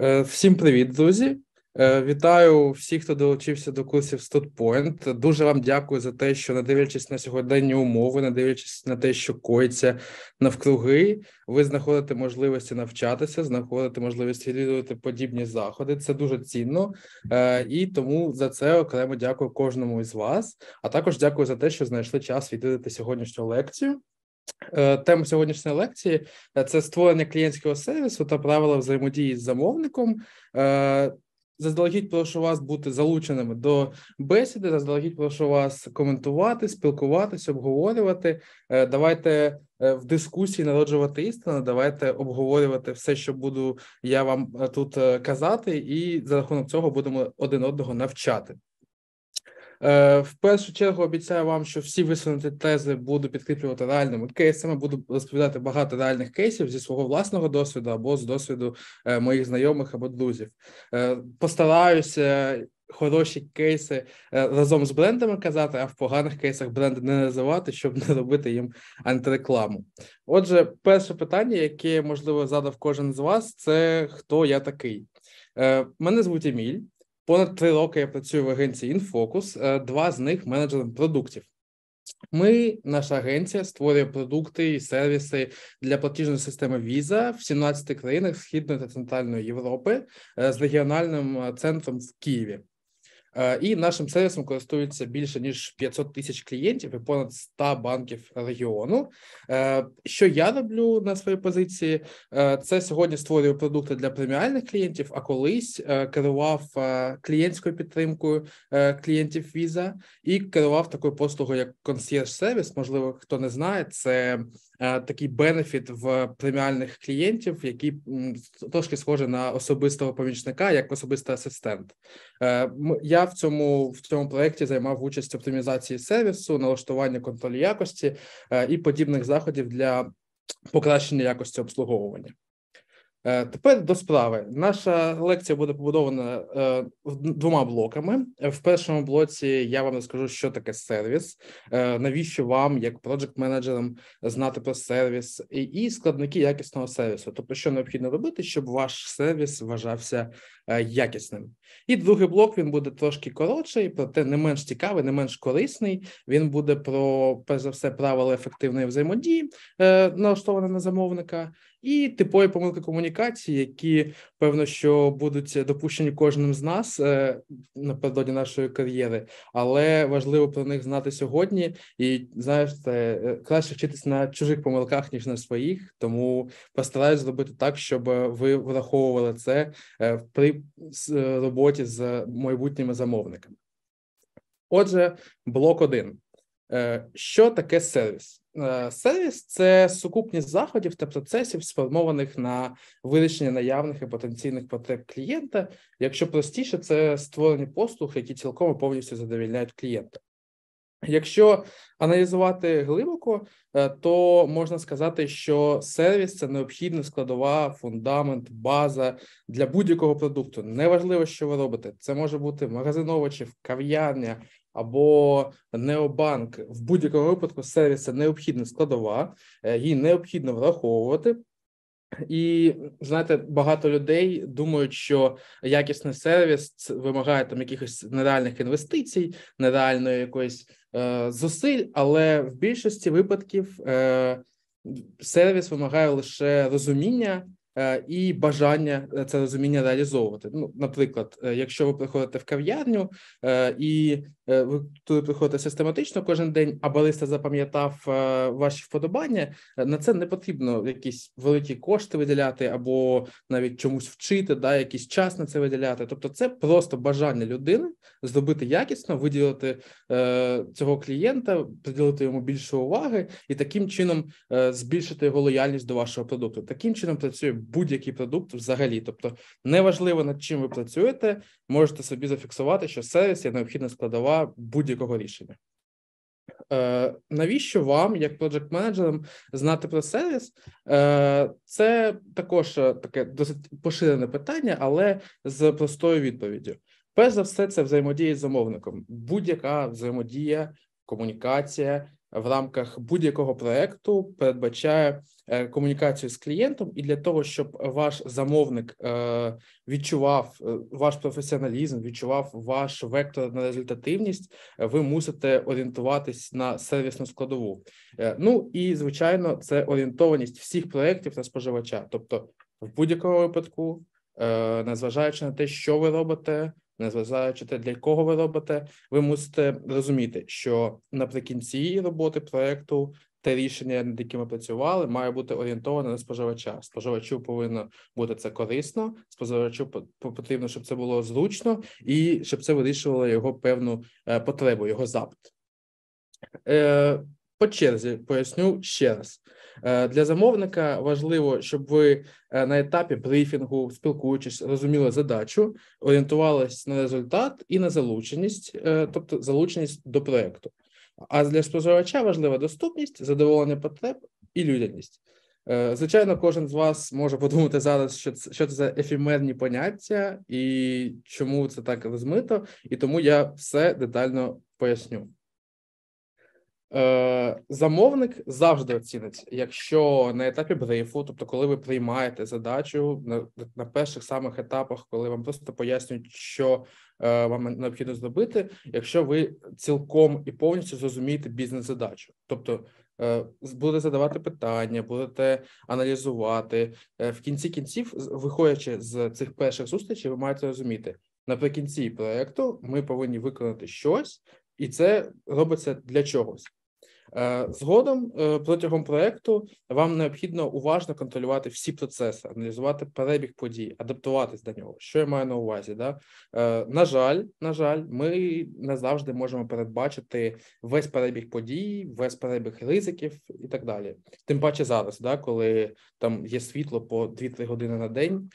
Е, всім привіт, друзі! Е, вітаю всіх, хто долучився до курсів StudPoint. Дуже вам дякую за те, що не дивлячись на сьогоденні умови, не дивлячись на те, що коїться навкруги, ви знаходите можливості навчатися, знаходите можливість відвідувати подібні заходи. Це дуже цінно е, і тому за це окремо дякую кожному із вас. А також дякую за те, що знайшли час відвідати сьогоднішню лекцію. Е, Тему сьогоднішньої лекції е, це створення клієнтського сервісу та правила взаємодії з замовником. Е, заздалегідь прошу вас бути залученими до бесіди. Заздалегідь прошу вас коментувати, спілкуватись, обговорювати. Давайте в дискусії народжувати істину. Давайте обговорювати все, що буду я вам тут казати, і за рахунок цього будемо один одного навчати. Е, в першу чергу обіцяю вам, що всі висунуті тези буду підкріплювати реальними кейсами. Буду розповідати багато реальних кейсів зі свого власного досвіду або з досвіду е, моїх знайомих або друзів. Е, постараюся хороші кейси разом з брендами казати, а в поганих кейсах бренди не називати, щоб не робити їм антирекламу. Отже, перше питання, яке можливо задав кожен з вас, це хто я такий. Мене звуть Еміль. Понад три роки я працюю в агенції Інфокус, е, два з них менеджером продуктів. Ми, наша агенція, створює продукти і сервіси для платіжної системи віза в 17 країнах Східної та Центральної Європи е, з регіональним е, центром в Києві. Е, і нашим сервісом користуються більше ніж 500 тисяч клієнтів і понад 100 банків регіону. Е, що я роблю на своїй позиції? Е, це сьогодні створюю продукти для преміальних клієнтів. А колись керував клієнтською підтримкою клієнтів Visa і керував такою послугою, як консьєрж сервіс. Можливо, хто не знає, це Е, такий бенефіт в преміальних клієнтів, які трошки схожі на особистого помічника як особистий асистент. Е, я в цьому в цьому проєкті займав участь в оптимізації сервісу, налаштування контролю якості е, і подібних заходів для покращення якості обслуговування. Е, тепер до справи наша лекція буде побудована е, двома блоками. Е, в першому блоці я вам розкажу, що таке сервіс, е, навіщо вам, як проджект-менеджерам, знати про сервіс і, і складники якісного сервісу, тобто, що необхідно робити, щоб ваш сервіс вважався е, якісним. І другий блок він буде трошки коротший, проте не менш цікавий, не менш корисний. Він буде про перш за все правила ефективної взаємодії, е, налаштоване на замовника і типові помилки комунікації, які певно, що будуть допущені кожним з нас е, напередодні нашої кар'єри, але важливо про них знати сьогодні. І знаєш, е, краще вчитися на чужих помилках ніж на своїх. Тому постараюсь зробити так, щоб ви враховували це е, при роботі з майбутніми замовниками. Отже, блок 1. що таке сервіс? Е, сервіс це сукупність заходів та тобто процесів, сформованих на вирішення наявних і потенційних потреб клієнта. Якщо простіше, це створені послуг, які цілком повністю задовільняють клієнта. Якщо аналізувати глибоко, е, то можна сказати, що сервіс це необхідна складова, фундамент, база для будь-якого продукту. Неважливо, що ви робите. Це може бути магазиновичів, кав'ярня, або необанк в будь-якому випадку сервіс необхідна складова, е, її необхідно враховувати. І знаєте, багато людей думають, що якісний сервіс вимагає там якихось нереальних інвестицій, нереальної якоїсь е, зусиль, але в більшості випадків е, сервіс вимагає лише розуміння Е, і бажання е, це розуміння реалізовувати. Ну, наприклад, е, якщо ви приходите в кав'ярню і ви туди приходите систематично кожен день, а бариста запам'ятав ваші вподобання, на це не потрібно якісь великі кошти виділяти, або навіть чомусь вчити, да, якийсь час на це виділяти. Тобто, це просто бажання людини зробити якісно, виділити цього клієнта, приділити йому більше уваги і таким чином збільшити його лояльність до вашого продукту. Таким чином працює будь-який продукт взагалі. Тобто, неважливо над чим ви працюєте, можете собі зафіксувати, що сервіс є необхідна складова будь-якого рішення. Е, Навіщо вам, як проджект менеджерам, знати про сервіс? Е, Це також е, таке досить поширене питання, але з простою відповіддю. Перш за все, це взаємодія з замовником, будь-яка взаємодія, комунікація в рамках будь-якого проекту передбачає е, комунікацію з клієнтом, і для того, щоб ваш замовник е, відчував е, ваш професіоналізм, відчував ваш вектор на результативність, ви мусите орієнтуватись на сервісну складову. Ну і звичайно, це орієнтованість всіх проєктів на споживача, тобто в будь-якому випадку, незважаючи на те, що ви робите незважаючи те, для кого ви робите, ви мусите розуміти, що наприкінці роботи проекту те рішення, над яким ми працювали, має бути орієнтоване на споживача. Споживачу повинно бути це корисно, споживачу потрібно, щоб це було зручно, і щоб це вирішувало його певну е, потребу, його запит. Е, по черзі поясню ще раз. Е, для замовника важливо, щоб ви е, на етапі брифінгу, спілкуючись, розуміли задачу, орієнтувалися на результат і на залученість, е, тобто залученість до проекту. А для споживача важлива доступність, задоволення потреб і людяність. Звичайно, кожен з вас може подумати зараз, що це що це за ефімерні поняття і чому це так розмито, і тому я все детально поясню. Е, замовник завжди оцінить, якщо на етапі брифу, тобто коли ви приймаєте задачу на, на перших самих етапах, коли вам просто пояснюють, що е, вам необхідно зробити, якщо ви цілком і повністю зрозумієте бізнес-задачу, тобто е, будете задавати питання, будете аналізувати е, в кінці кінців, виходячи з цих перших зустрічей, ви маєте розуміти наприкінці проекту, ми повинні виконати щось. І це робиться для чогось. Е, згодом е, протягом проекту вам необхідно уважно контролювати всі процеси, аналізувати перебіг подій, адаптуватись до нього. Що я маю на увазі? Да? Е, на жаль, на жаль, ми не завжди можемо передбачити весь перебіг подій, весь перебіг ризиків і так далі. Тим паче зараз, да, коли там є світло по 2-3 години на день,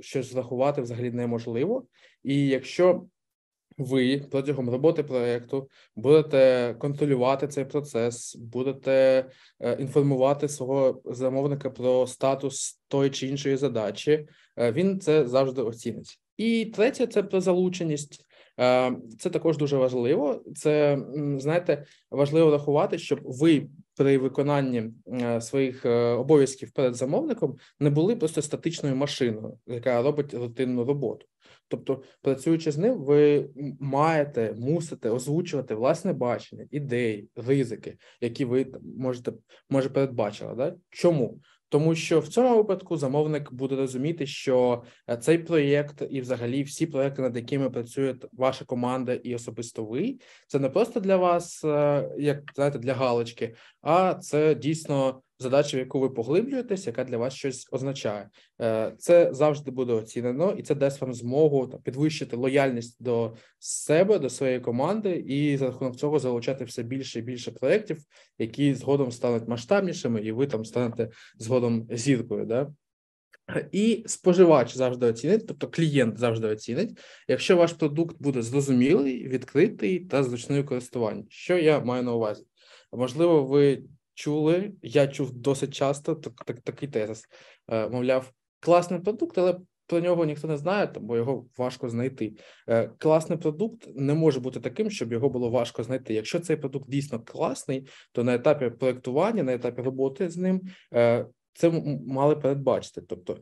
щось зрахувати взагалі неможливо. І якщо ви протягом роботи проєкту будете контролювати цей процес, будете е, інформувати свого замовника про статус тої чи іншої задачі. Е, він це завжди оцінить. І третє це про залученість. Е, це також дуже важливо. Це знаєте, важливо рахувати, щоб ви при виконанні своїх обов'язків перед замовником не були просто статичною машиною, яка робить рутинну роботу. Тобто, працюючи з ним, ви маєте мусите озвучувати власне бачення, ідеї, ризики, які ви можете може передбачили. Да? Чому? Тому що в цьому випадку замовник буде розуміти, що е, цей проєкт, і взагалі всі проекти, над якими працює ваша команда і особисто ви, це не просто для вас, е, як знаєте, для галочки, а це дійсно задача, в яку ви поглиблюєтесь, яка для вас щось означає. Е, це завжди буде оцінено, і це дасть вам змогу підвищити лояльність до себе, до своєї команди, і за рахунок цього залучати все більше і більше проєктів, які згодом стануть масштабнішими, і ви там станете згодом зіркою. Да? І споживач завжди оцінить, тобто клієнт завжди оцінить, якщо ваш продукт буде зрозумілий, відкритий та зручний у користуванні. Що я маю на увазі? Можливо, ви чули, я чув досить часто так, так, такий тезис. Е, мовляв, класний продукт, але про нього ніхто не знає, бо його важко знайти. Е, класний продукт не може бути таким, щоб його було важко знайти. Якщо цей продукт дійсно класний, то на етапі проектування, на етапі роботи з ним е, це мали передбачити. Тобто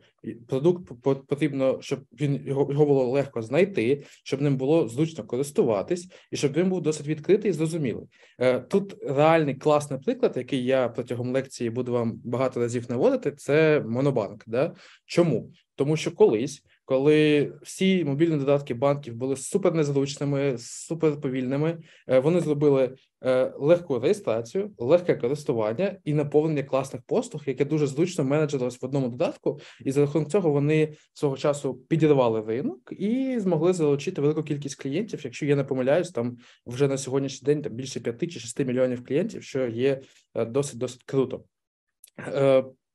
продукт потрібно, щоб він його, його було легко знайти, щоб ним було зручно користуватись, і щоб він був досить відкритий і зрозумілий. Е, тут реальний класний приклад, який я протягом лекції буду вам багато разів наводити, це монобанк. Да? Чому? Тому що колись коли всі мобільні додатки банків були супернезручними, суперповільними, е, вони зробили е, легку реєстрацію, легке користування і наповнення класних послуг, яке дуже зручно менеджерилось в одному додатку, і за рахунок цього вони свого часу підірвали ринок і змогли залучити велику кількість клієнтів. Якщо я не помиляюсь, там вже на сьогоднішній день там більше п'яти чи шести мільйонів клієнтів, що є е, досить досить круто.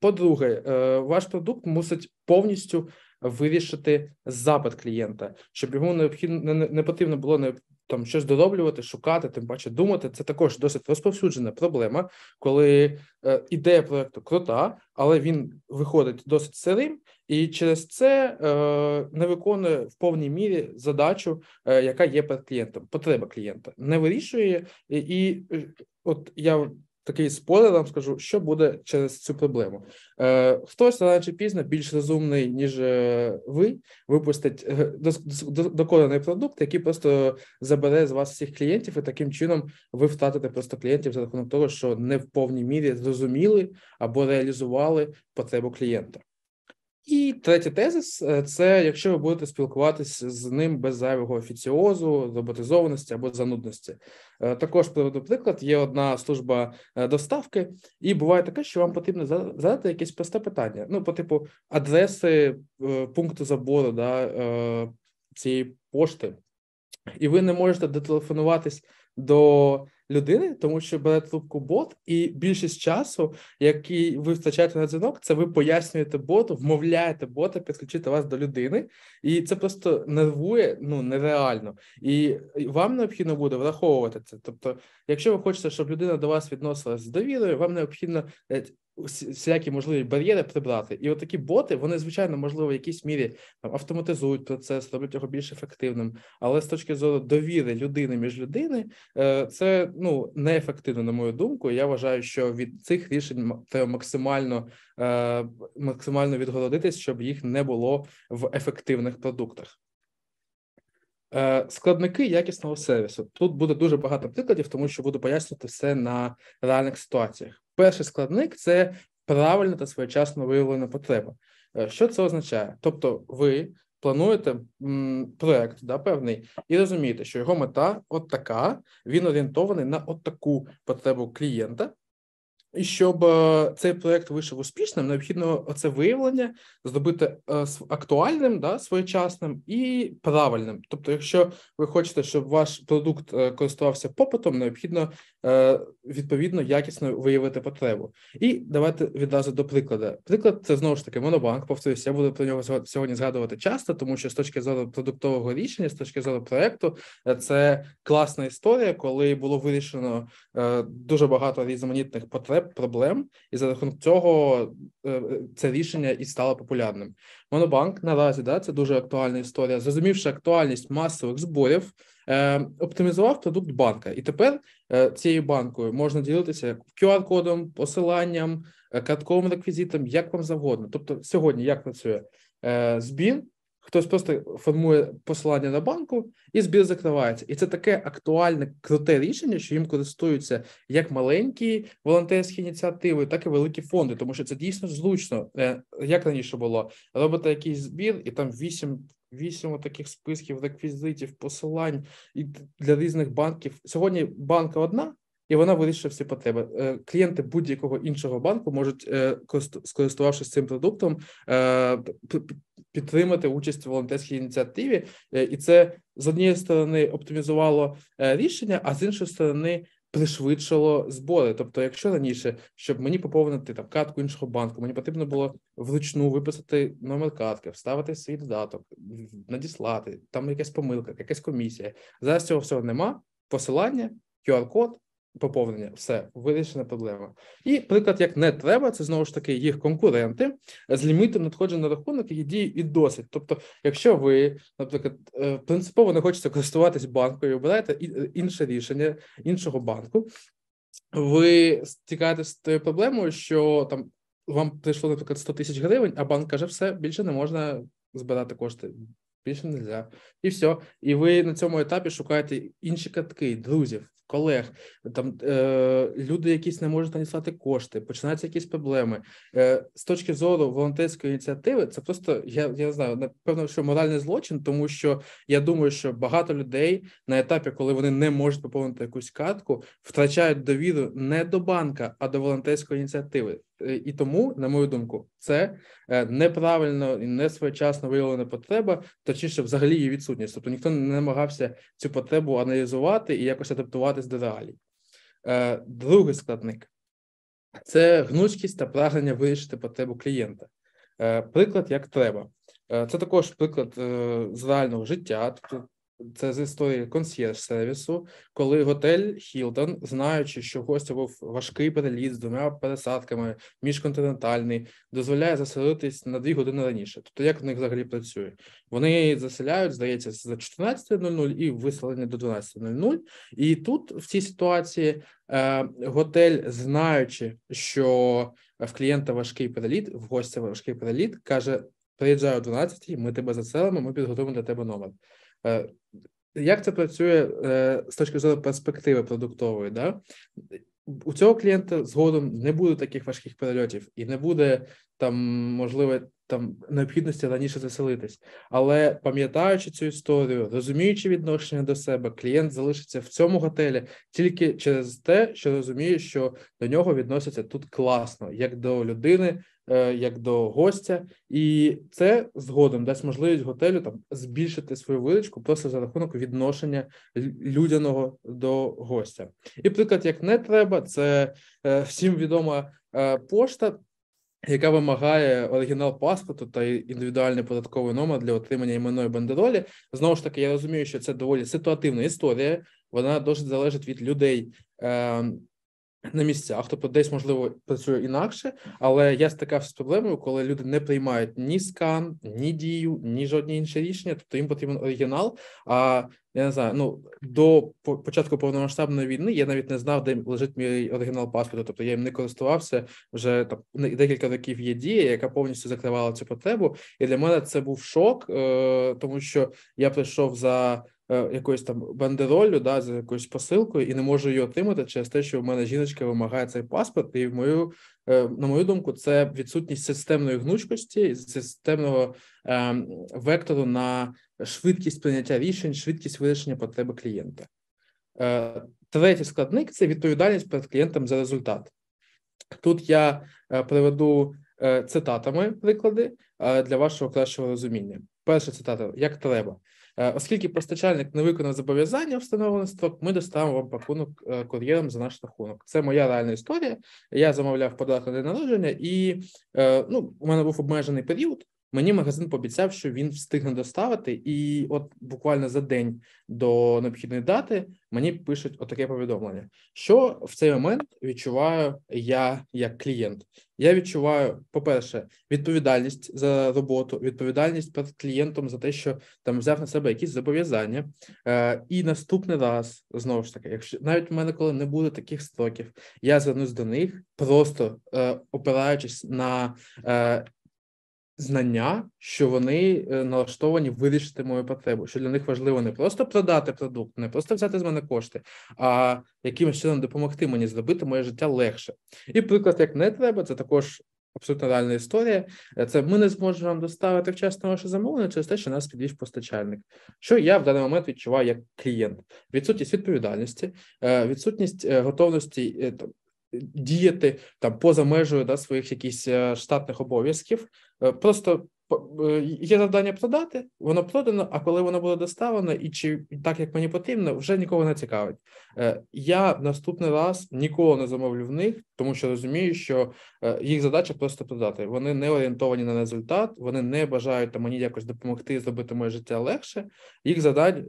По-друге, ваш продукт мусить повністю вирішити запит клієнта, щоб йому необхідно не, потрібно було не там щось дороблювати, шукати, тим паче думати. Це також досить розповсюджена проблема, коли е, ідея проекту крута, але він виходить досить сирим і через це е, не виконує в повній мірі задачу, е, яка є перед клієнтом, потреба клієнта не вирішує і е, от я такий спойлер вам скажу, що буде через цю проблему. Е, Хтось рано чи пізно більш розумний, ніж е, ви, випустить е, доконаний продукт, який просто забере з вас всіх клієнтів, і таким чином ви втратите просто клієнтів за рахунок того, що не в повній мірі зрозуміли або реалізували потребу клієнта. І третій тезис е, це якщо ви будете спілкуватися з ним без зайвого офіціозу, роботизованості або занудності. Е, також приведу приклад, є одна служба е, доставки, і буває таке, що вам потрібно задати якесь просте питання. Ну, по типу адреси пункту забору да, цієї пошти, і ви не можете дотелефонуватись до людини, тому що берете трубку бот, і більшість часу, який ви втрачаєте на дзвінок, це ви пояснюєте боту, вмовляєте бота підключити вас до людини, і це просто нервує ну нереально. І вам необхідно буде враховувати це. Тобто, якщо ви хочете, щоб людина до вас відносилась з довірою, вам необхідно е, Всякі можливі бар'єри прибрати. І от боти, вони, звичайно, можливо, в якійсь мірі там автоматизують процес, роблять його більш ефективним. Але з точки зору довіри людини між людини, е, це ну неефективно, на мою думку. Я вважаю, що від цих рішень треба максимально е, максимально відгородитись, щоб їх не було в ефективних продуктах. Е, складники якісного сервісу тут буде дуже багато прикладів, тому що буду пояснювати все на реальних ситуаціях. Перший складник це правильна та своєчасно виявлена потреба. Е, що це означає? Тобто, ви плануєте м, проект да, певний, і розумієте, що його мета от така, він орієнтований на от таку потребу клієнта. І щоб е, цей проект вийшов успішним, необхідно це виявлення зробити е, актуальним, да, своєчасним і правильним. Тобто, якщо ви хочете, щоб ваш продукт е, користувався попитом, необхідно відповідно якісно виявити потребу. І давайте відразу до прикладу. Приклад це знову ж таки монобанк. Повторюся, я буду про нього сьогодні згадувати часто, тому що з точки зору продуктового рішення, з точки зору проекту, це класна історія, коли було вирішено дуже багато різноманітних потреб проблем, і за рахунок цього е, це рішення і стало популярним. Монобанк наразі да, це дуже актуальна історія. Зрозумівши актуальність масових зборів, е, оптимізував продукт банка, і тепер е, цією банкою можна ділитися QR-кодом, посиланням, е, картковим реквізитом, як вам завгодно. Тобто, сьогодні як працює е, збір. Хтось просто формує посилання на банку, і збір закривається. І це таке актуальне, круте рішення, що їм користуються як маленькі волонтерські ініціативи, так і великі фонди, тому що це дійсно зручно, е, як раніше було. робити якийсь збір, і там вісім вісім таких списків, реквізитів, посилань і для різних банків. Сьогодні банка одна. І вона вирішує всі потреби. Е, клієнти будь-якого іншого банку можуть е, скористувавшись цим продуктом, підтримати участь в волонтерській ініціативі, е, і це з однієї сторони оптимізувало е, рішення, а з іншої сторони. Пришвидшило збори, тобто, якщо раніше, щоб мені поповнити там картку іншого банку, мені потрібно було вручну виписати номер картки, вставити свій додаток, надіслати там якась помилка, якась комісія. Зараз цього всього нема. Посилання, QR-код, Поповнення, все вирішена проблема. І приклад, як не треба, це знову ж таки їх конкуренти з лімітом надходження на рахунок, які діє і досить. Тобто, якщо ви, наприклад, е, принципово не хочете користуватись банкою, обираєте е, інше рішення іншого банку, ви стікаєте з тою проблемою, що там вам прийшло, наприклад, 100 тисяч гривень, а банк каже, все більше не можна збирати кошти. Більше не можна. І все. І ви на цьому етапі шукаєте інші картки, друзів колег, там е, люди якісь не можуть надіслати кошти, починаються якісь проблеми. Е, З точки зору волонтерської ініціативи, це просто я я знаю, напевно, що моральний злочин, тому що я думаю, що багато людей на етапі, коли вони не можуть поповнити якусь картку, втрачають довіру не до банка, а до волонтерської ініціативи. Е, і тому, на мою думку, це е, неправильно і не своєчасно виявлена потреба, точніше, взагалі її відсутність. Тобто ніхто не намагався цю потребу аналізувати і якось адаптувати адаптуватись до реалій. Е, другий складник це гнучкість та прагнення вирішити потребу клієнта. Е, приклад як треба. Е, це також приклад з реального життя. Тобто це з історії консьєрж сервісу, коли готель Хілтон, знаючи, що гостя був важкий переліт з двома пересадками, міжконтинентальний, дозволяє заселитись на дві години раніше. Тобто, як в них взагалі працює? Вони заселяють, здається, за 14.00 і виселені до 12.00. І тут в цій ситуації е, готель, знаючи, що в клієнта важкий переліт, в гостя важкий переліт, каже: приїжджай о 12, ми тебе заселимо, ми підготуємо для тебе номер. Е, як це працює е, з точки зору перспективи продуктової? Да? У цього клієнта згодом не буде таких важких перельотів і не буде там можливо там необхідності раніше заселитись. Але пам'ятаючи цю історію, розуміючи відношення до себе, клієнт залишиться в цьому готелі тільки через те, що розуміє, що до нього відносяться тут класно, як до людини, Е, як до гостя, і це згодом дасть можливість готелю там збільшити свою виличку просто за рахунок відношення людяного до гостя. І приклад, як не треба, це е, всім відома е, пошта. Яка вимагає оригінал паспорту та індивідуальний податковий номер для отримання іменної бандеролі. Знову ж таки, я розумію, що це доволі ситуативна історія. Вона дуже залежить від людей, ем, на місцях, тобто десь можливо працює інакше, але я стикався з проблемою, коли люди не приймають ні скан, ні дію, ні жодні інші рішення. Тобто їм потрібен оригінал. А я не знаю, ну до початку повномасштабної війни я навіть не знав, де лежить мій оригінал паспорту. Тобто я їм не користувався вже там декілька років. Є дія, яка повністю закривала цю потребу. І для мене це був шок, е, тому що я прийшов за. Е, якоюсь там бандероллю, да, з якоюсь посилкою, і не можу її отримати через те, що в мене жіночка вимагає цей паспорт, і в мою. Е, на мою думку, це відсутність системної гнучкості і системного е, вектору на швидкість прийняття рішень, швидкість вирішення потреби клієнта. Е, третій складник це відповідальність перед клієнтом за результат. Тут я е, приведу цитатами приклади для вашого кращого розуміння. Перша цитата: як треба. Е, оскільки постачальник не виконав зобов'язання встановлений строк, ми доставимо вам пакунок е, кур'єром за наш рахунок. Це моя реальна історія. Я замовляв подарунок на народження, і е, ну, у мене був обмежений період. Мені магазин пообіцяв, що він встигне доставити, і от буквально за день до необхідної дати мені пишуть отаке повідомлення. Що в цей момент відчуваю я як клієнт? Я відчуваю, по-перше, відповідальність за роботу, відповідальність перед клієнтом за те, що там взяв на себе якісь зобов'язання. Е, І наступний раз знову ж таки, якщо навіть в мене коли не буде таких строків, я звернусь до них, просто е, опираючись на е, знання, що вони е, налаштовані вирішити мою потребу, що для них важливо не просто продати продукт, не просто взяти з мене кошти, а якимось чином допомогти мені зробити моє життя легше. І приклад, як не треба, це також. Абсолютно реальна історія. Е, це ми не зможемо вам доставити вчасно ваше замовлення через те, що нас підвів постачальник. Що я в даний момент відчуваю як клієнт: відсутність відповідальності, е, відсутність готовності діяти там поза межою да, своїх якісь е, штатних обов'язків, е, просто Е, є завдання продати, воно продано. А коли воно буде доставлено, і чи так як мені потрібно, вже нікого не цікавить. Е, я наступний раз ніколи не замовлю в них, тому що розумію, що е, їх задача просто продати. Вони не орієнтовані на результат, вони не бажають мені якось допомогти зробити моє життя легше. Їх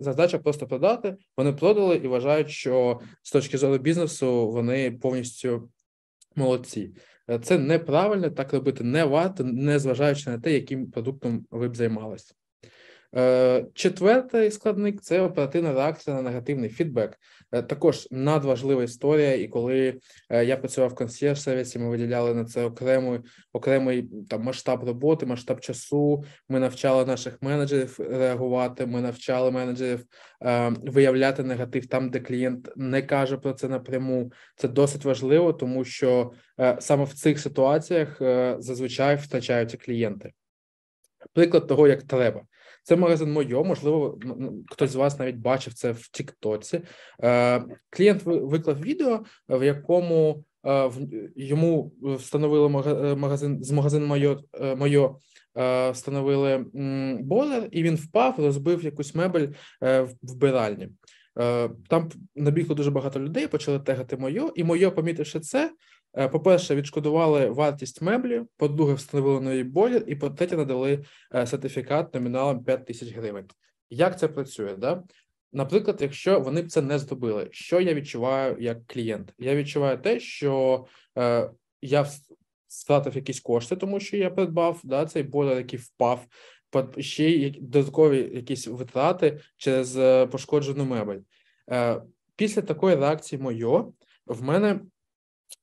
задача просто продати. Вони продали і вважають, що з точки зору бізнесу вони повністю молодці. Е, це неправильно так робити не варто, не зважаючи на те, яким продуктом ви б займалися. Е, четвертий складник це оперативна реакція на негативний фідбек. Е, також надважлива історія. І коли е, я працював в консьєрж сервісі, ми виділяли на це окремий окремий там масштаб роботи, масштаб часу. Ми навчали наших менеджерів реагувати. Ми навчали менеджерів е, виявляти негатив там, де клієнт не каже про це напряму. Це досить важливо, тому що е, саме в цих ситуаціях е, зазвичай втрачаються клієнти. Приклад того, як треба. Це магазин мойо. можливо, хтось з вас навіть бачив це в Тіктоці. Е, клієнт виклав відео, в якому е, йому встановили е, магазин з магазин мойо, моє встановили бойлер, і він впав, розбив якусь мебель в вбиральні. Е, там набігло дуже багато людей, почали тегати моє, і моє, помітивши це, е, по-перше, відшкодували вартість меблі, по-друге, встановили нові болі, і по третє надали е, сертифікат номіналом 5 тисяч гривень. Як це працює? Да? Наприклад, якщо вони б це не зробили, що я відчуваю як клієнт? Я відчуваю те, що я втратив якісь кошти, тому що я придбав да, цей бойлер, який впав ще й додаткові якісь витрати через е, пошкоджену мебель. Е, після такої реакції моє, в мене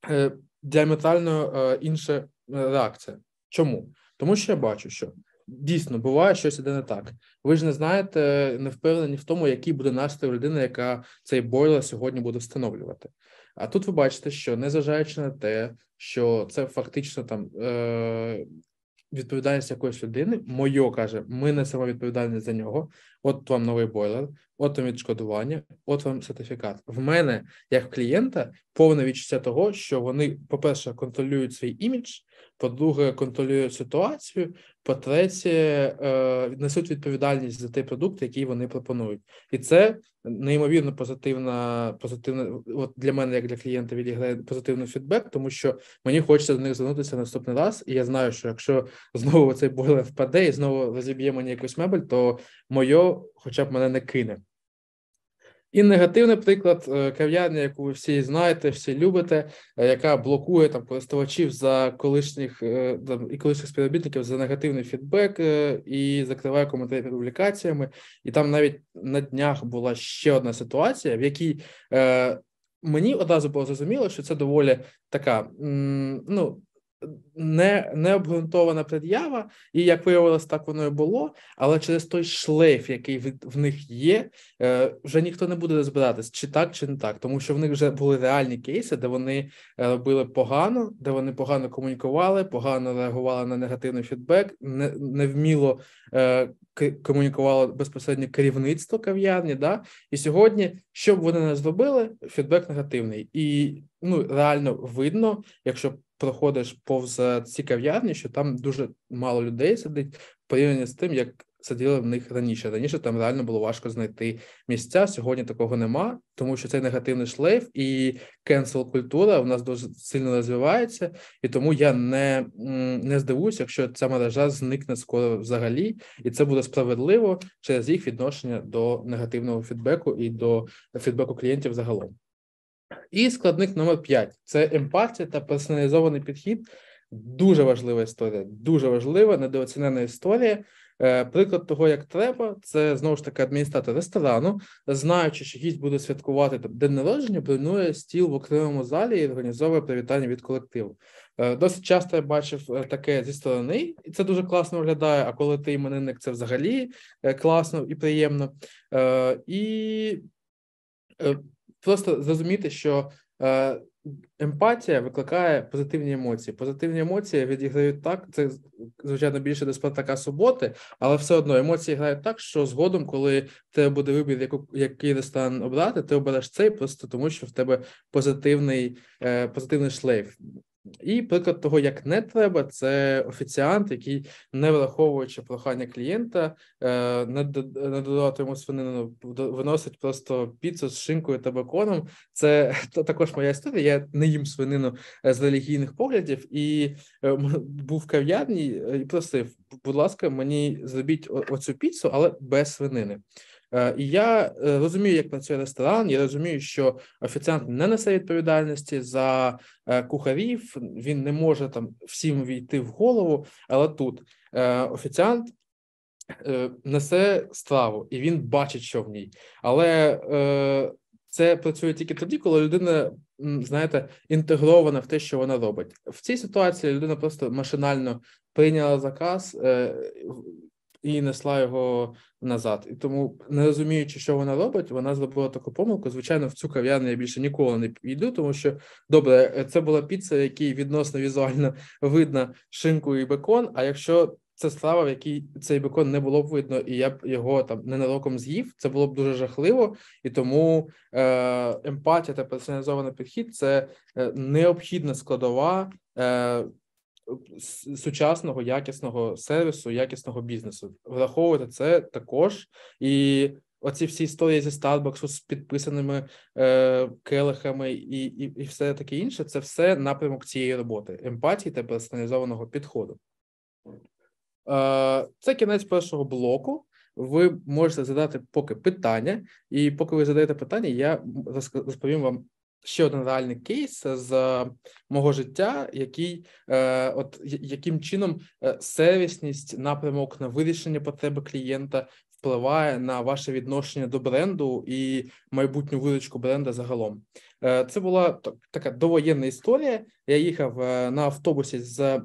е, діаметрально інша реакція. Чому? Тому що я бачу, що дійсно буває щось іде не так. Ви ж не знаєте, не впевнені в тому, який буде настрій людини, яка цей бойлер сьогодні буде встановлювати. А тут ви бачите, що незважаючи на те, що це фактично там відповідальність якоїсь людини, моє каже, ми несемо відповідальність за нього. От вам новий бойлер, от вам відшкодування, от вам сертифікат. В мене, як клієнта, повне відчуття того, що вони, по-перше, контролюють свій імідж, по-друге, контролюють ситуацію, по-третє, е- несуть відповідальність за той продукт, який вони пропонують. І це неймовірно позитивна, позитивна от для мене, як для клієнта, відіграє позитивний фідбек, тому що мені хочеться до них звернутися наступний раз. І я знаю, що якщо знову цей бойлер впаде і знову розіб'є мені якусь мебель, то моє, хоча б мене не кине. І негативний приклад е, кав'ярня, яку ви всі знаєте, всі любите, е, яка блокує там користувачів за колишніх е, там, і колишніх співробітників за негативний фідбек і закриває коментарі публікаціями. І там навіть на днях була ще одна ситуація, в якій е, мені одразу було зрозуміло, що це доволі така м, ну не, необґрунтована пред'ява, і як виявилось, так воно і було. Але через той шлейф, який від в них є, е, вже ніхто не буде розбиратись, чи так, чи не так, тому що в них вже були реальні кейси, де вони е, робили погано, де вони погано комунікували, погано реагували на негативний фідбек, не, не вміло е, комунікувало безпосередньо керівництво кав'ярні. Да? І сьогодні, що б вони не зробили, фідбек негативний і ну реально видно, якщо проходиш повз е, ці кав'ярні, що там дуже мало людей сидить порівняно з тим, як сиділи в них раніше. Раніше там реально було важко знайти місця. Сьогодні такого нема, тому що цей негативний шлейф і кенсел культура в нас дуже сильно розвивається, і тому я не не здивуюся, якщо ця мережа зникне скоро взагалі, і це буде справедливо через їх відношення до негативного фідбеку і до фідбеку клієнтів загалом. І складник номер 5 це емпатія та персоналізований підхід. Дуже важлива історія, дуже важлива, недооцінена історія. Е, приклад того, як треба, це знову ж таки адміністратор ресторану, знаючи, що гість буде святкувати день народження, бронює стіл в окремому залі і організовує привітання від колективу. Е, досить часто я бачив е, таке зі сторони, і це дуже класно виглядає. А коли ти іменинник, це взагалі класно і приємно. І просто зрозуміти, що е, емпатія викликає позитивні емоції. Позитивні емоції відіграють так. Це звичайно більше до Спартака суботи, але все одно емоції грають так, що згодом, коли тебе буде вибір, яку який ресторан обрати, ти обереш цей просто тому, що в тебе позитивний е, позитивний шлейф. І приклад того, як не треба, це офіціант, який, не враховуючи прохання клієнта, е, не додавати йому свинину, виносить просто піцу з шинкою та баконом. Це також моя історія. Я не їм свинину е, з релігійних поглядів і е, був в кав'ярні і просив, будь ласка, мені зробіть оцю піцу, але без свинини. Е, і я е, розумію, як працює ресторан. Я розумію, що офіціант не несе відповідальності за е, кухарів, він не може там всім війти в голову. Але тут офіціант несе страву і він бачить, що в ній. Але це працює тільки тоді, коли людина, знаєте, інтегрована в те, що вона робить. В цій ситуації людина просто машинально прийняла заказ і несла його назад. І тому, не розуміючи, що вона робить, вона зробила таку помилку. Звичайно, в цю кав'ярню я більше ніколи не піду, тому що добре, це була піца, якій відносно візуально видно шинку і бекон. А якщо це страва, в якій цей бекон не було б видно, і я б його там ненароком з'їв, це було б дуже жахливо, і тому е, емпатія та персоналізований підхід це е, необхідна складова е, сучасного якісного сервісу, якісного бізнесу. Враховувати це також і. Оці всі історії зі Starbucks з підписаними е, келихами і, і і, все таке інше, це все напрямок цієї роботи, емпатії та персоналізованого підходу. Е, Це кінець першого блоку. Ви можете задати поки питання, і поки ви задаєте питання, я розповім вам ще один реальний кейс з е, мого життя, який е, от яким чином е, сервісність, напрямок на вирішення потреби клієнта впливає на ваше відношення до бренду і майбутню виручку бренда загалом. Це була так, така довоєнна історія. Я їхав на автобусі з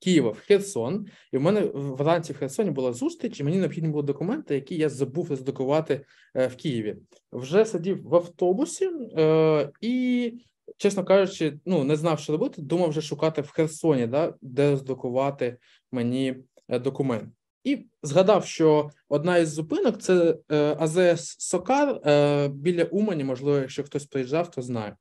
Києва в Херсон, і в мене вранці в Херсоні була зустріч, і мені необхідні були документи, які я забув роздокувати е, в Києві. Вже сидів в автобусі е, і, чесно кажучи, ну не знав, що робити. Думав вже шукати в Херсоні, да, де роздокувати мені е, документ. І згадав, що одна із зупинок це АЗС Сокар біля Умані. Можливо, якщо хтось приїжджав, то знає.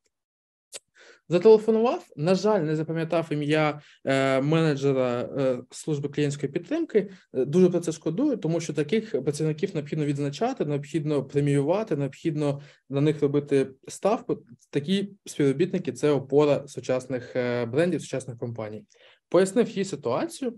Зателефонував, на жаль, не запам'ятав ім'я е, менеджера е, служби клієнтської підтримки. Е, дуже про це шкодую, тому що таких працівників необхідно відзначати, необхідно преміювати, необхідно на них робити ставку. Такі співробітники це опора сучасних брендів, сучасних компаній. Пояснив їй ситуацію,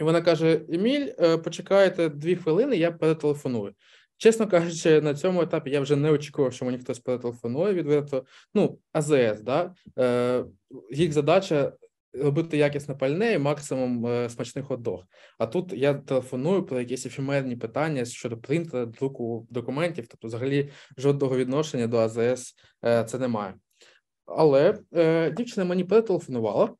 і вона каже: Еміль, почекайте дві хвилини, я перетелефоную. Чесно кажучи, на цьому етапі я вже не очікував, що мені хтось перетелефонує відверто. Ну, АЗС, да? Е, їх задача робити якісне пальне і максимум е, смачних одох. А тут я телефоную про якісь ефемерні питання щодо принтера, друку документів, тобто, взагалі, жодного відношення до АЗС е, це немає. Але е, дівчина мені перетелефонувала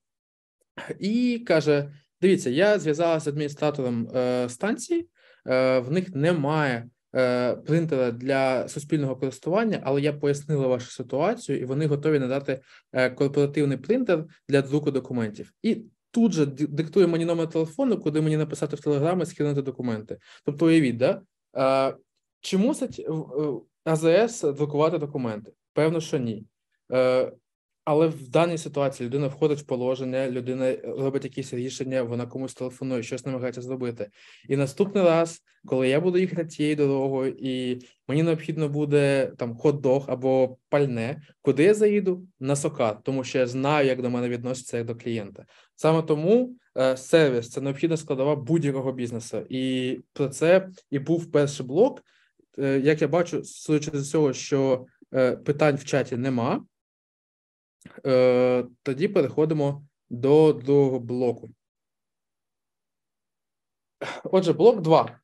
і каже: дивіться, я зв'язалася з адміністратором е, станції, е, в них немає. Е, принтера для суспільного користування, але я пояснила вашу ситуацію, і вони готові надати е, корпоративний принтер для друку документів. І тут же диктує мені номер телефону, куди мені написати в телеграмі скинути документи. Тобто, уявіть, да? Е, чи мусить АЗС друкувати документи? Певно, що ні. Але в даній ситуації людина входить в положення, людина робить якісь рішення, вона комусь телефонує, щось намагається зробити. І наступний раз, коли я буду їхати цією дорогою, і мені необхідно буде там хот-дог або пальне, куди я заїду на сокат, тому що я знаю, як до мене відноситься як до клієнта. Саме тому е, сервіс це необхідна складова будь-якого бізнесу, і про це і був перший блок. Е, як я бачу, судячи з цього, що е, питань в чаті нема. Е, Тоді переходимо до другого блоку. Отже, блок 2.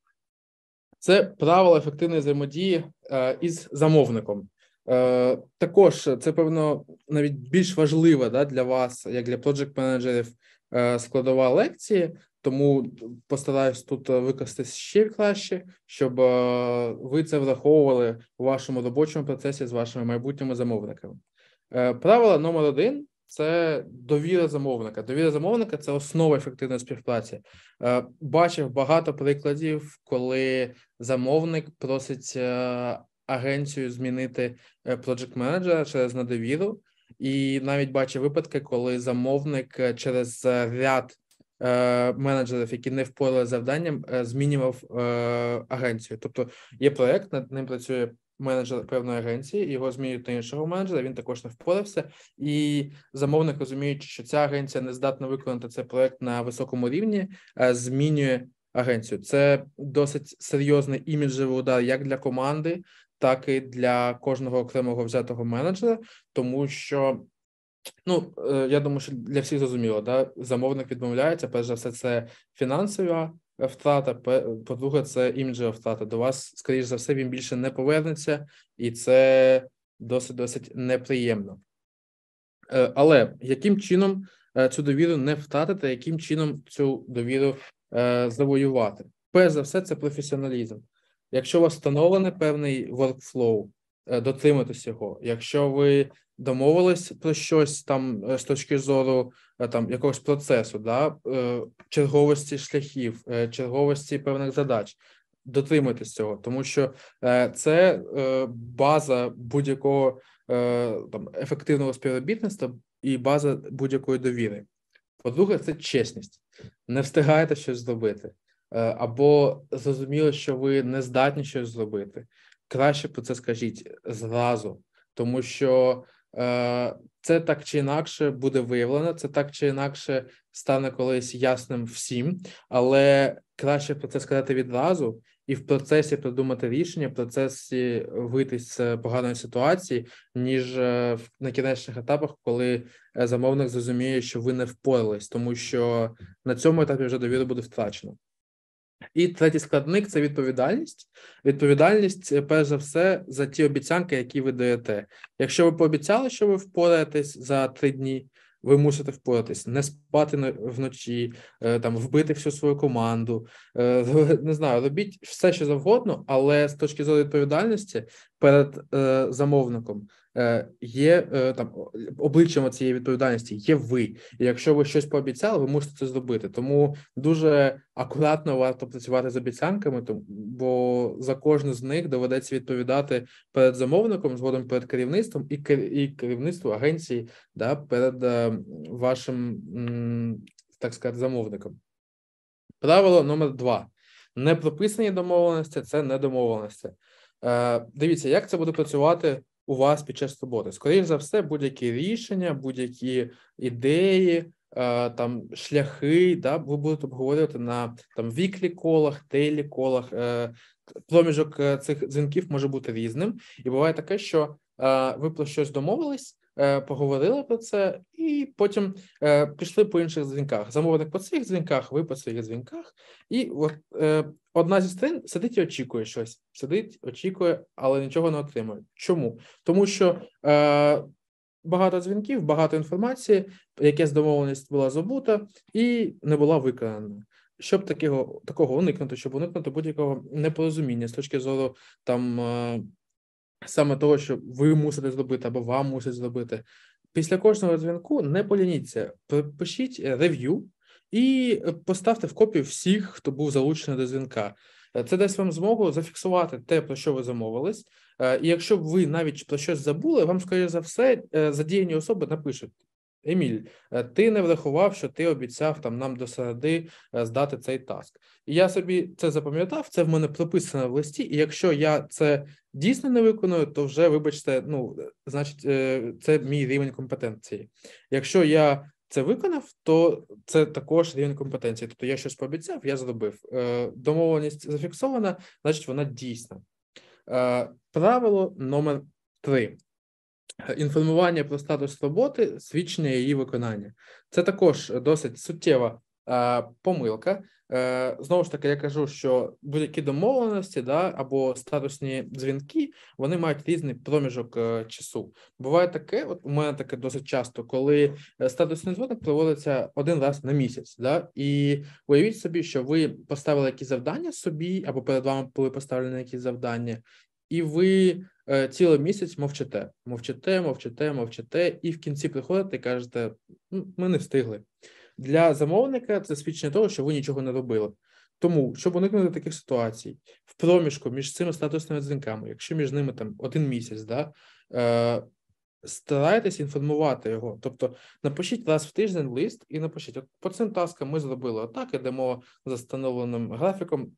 Це правила ефективної взаємодії е, із замовником. Е, Також це, певно, навіть більш важлива да, для вас, як для project менеджерів, е, складова лекція, тому постараюсь тут викласти ще краще, щоб е, ви це враховували у вашому робочому процесі з вашими майбутніми замовниками. Е, правило номер один це довіра замовника. Довіра замовника це основа ефективної співпраці. Е, бачив багато прикладів, коли замовник просить е, агенцію змінити проджект менеджера через недовіру, і навіть бачив випадки, коли замовник через ряд. Менеджерів, які не впорали завданням, змінював е, агенцію. Тобто є проект, над ним працює менеджер певної агенції, його змінюють на іншого менеджера. Він також не впорався, і замовник розуміючи, що ця агенція не здатна виконати цей проект на високому рівні, е, змінює агенцію. Це досить серйозний іміджевий удар як для команди, так і для кожного окремого взятого менеджера, тому що. Ну е, я думаю, що для всіх зрозуміло, да замовник відмовляється. Перш за все, це фінансова втрата. По-друге, це іміджева втрата. До вас, скоріш за все, він більше не повернеться, і це досить досить неприємно. Е, але яким чином е, цю довіру не втратити, яким чином цю довіру е, завоювати? Перш за все, це професіоналізм. Якщо у вас встановлений певний воркфлоу, дотримуйтесь його. Якщо ви домовились про щось там е, з точки зору е, там якогось процесу, да, е, черговості шляхів, черговості певних задач. Дотримуйтесь цього, тому що це база будь-якого там ефективного співробітництва і база будь-якої довіри. По-друге, це чесність. Не встигаєте щось зробити, або зрозуміло, що ви не здатні щось зробити. Краще про це скажіть зразу, тому що Е, це так чи інакше буде виявлено, це так чи інакше стане колись ясним всім, але краще про це сказати відразу і в процесі придумати рішення, в процесі вийти з поганої ситуації, ніж е, на кінечних етапах, коли е, замовник зрозуміє, що ви не впорались, тому що на цьому етапі вже довіра буде втрачено. І третій складник це відповідальність. Відповідальність, е, перш за все, за ті обіцянки, які ви даєте. Якщо ви пообіцяли, що ви впораєтесь за три дні, ви мусите впоратись, не спати вночі, е, там вбити всю свою команду. Е, не знаю, робіть все, що завгодно, але з точки зору відповідальності, перед е, замовником. Е, є е, там обличчям цієї відповідальності є ви. І Якщо ви щось пообіцяли, ви мусите це зробити. Тому дуже акуратно варто працювати з обіцянками, бо за кожну з них доведеться відповідати перед замовником, згодом перед керівництвом і і керівництво агенції, да, перед е, вашим так сказати, замовником. Правило номер два: непрописані домовленості це не домовленості. Е, дивіться, як це буде працювати у вас під час роботи. Скоріше за все, будь-які рішення, будь-які ідеї, е, там шляхи, да, ви будете обговорювати на там віклі колах, телі колах. Е, проміжок цих дзвінків може бути різним, і буває таке, що ви про щось домовились. Е, поговорили про це, і потім е, пішли по інших дзвінках. Замовник по цих дзвінках, ви по своїх дзвінках, і от е, одна зі сторін сидить і очікує щось, сидить, очікує, але нічого не отримує. Чому? Тому що багато дзвінків, багато інформації, якась домовленість була забута і не була виконана. Щоб такого такого уникнути, щоб уникнути будь-якого непорозуміння з точки зору там саме того, що ви мусите зробити або вам мусить зробити. Після кожного дзвінку не поляніться, пишіть е, рев'ю і поставте в копію всіх, хто був залучений до дзвінка. Е, це дасть вам змогу зафіксувати те, про що ви замовились. Е, і якщо ви навіть про щось забули, вам, скоріше за все, задіяні особи напишуть: Еміль, е, ти не врахував, що ти обіцяв там нам до середи е, здати цей таск. І я собі це запам'ятав, це в мене прописано в листі, і якщо я це дійсно не виконую, то вже, вибачте, ну, значить, е, це мій рівень компетенції. Якщо я це виконав, то це також рівень компетенції. Тобто я щось пообіцяв, я зробив. Домовленість зафіксована, значить, вона дійсна. Правило номер три інформування про статус роботи, свідчення її виконання. Це також досить суттєва е, помилка. Е, Знову ж таки, я кажу, що будь-які домовленості да, або статусні дзвінки вони мають різний проміжок е, часу. Буває таке, от у мене таке досить часто, коли е, статусний дзвоник проводиться один раз на місяць. Да, І уявіть собі, що ви поставили якісь завдання собі, або перед вами були поставлені якісь завдання, і ви. Е, цілий місяць мовчите, мовчите, мовчите, мовчите, і в кінці приходите і кажете: «Ну, ми не встигли. Для замовника це свідчення того, що ви нічого не робили. Тому, щоб уникнути таких ситуацій, в проміжку між цими статусними дзвінками, якщо між ними там один місяць, да, е, старайтесь інформувати його. Тобто напишіть раз в тиждень лист і напишіть: от по цим таскам ми зробили отак, ідемо за встановленим графіком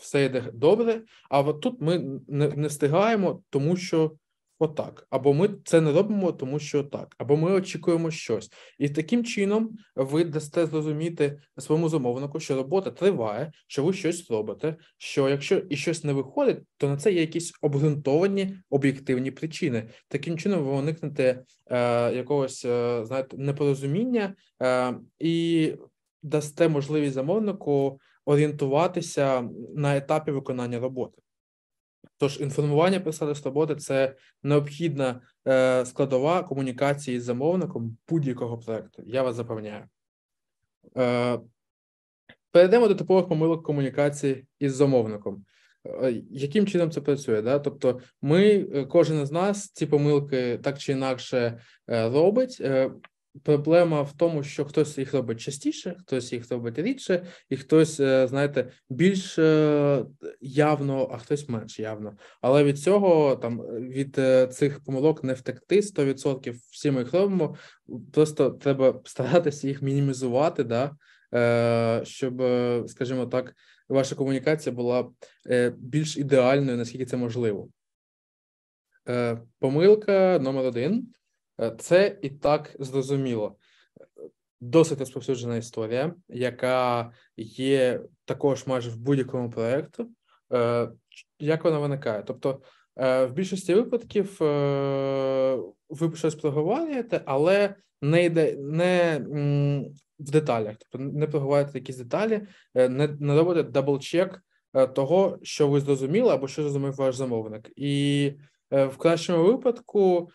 все йде добре. А от тут ми не, не встигаємо, тому що отак. Або ми це не робимо, тому що так, або ми очікуємо щось. І таким чином ви дасте зрозуміти своєму замовнику, що робота триває, що ви щось робите. Що якщо і щось не виходить, то на це є якісь обґрунтовані об'єктивні причини. Таким чином, ви уникнете е, якогось е, знаєте, непорозуміння е, і дасте можливість замовнику орієнтуватися на етапі виконання роботи. Тож інформування про статус роботи це необхідна е, складова комунікації з замовником будь-якого проекту. Я вас запевняю. Е, перейдемо до типових помилок комунікації із замовником. Е, яким чином це працює? Да? Тобто, ми, кожен з нас, ці помилки так чи інакше робить проблема в тому, що хтось їх робить частіше, хтось їх робить рідше, і хтось, е, знаєте, більш е, явно, а хтось менш явно. Але від цього там від е, цих помилок не втекти 100%, Всі ми їх робимо. Просто треба старатися їх мінімізувати, да, щоб, скажімо так, ваша комунікація була більш ідеальною, наскільки це можливо. Помилка номер один. Е, це і так зрозуміло. Досить розповсюджена історія, яка є також майже в будь-якому проєкту. Е, як вона виникає? Тобто, е, в більшості випадків ви щось проговорюєте, але не йде не в деталях, тобто не проговорюєте якісь деталі, не, не робите дабл-чек того, що ви зрозуміли або що зрозумів ваш замовник. І в кращому випадку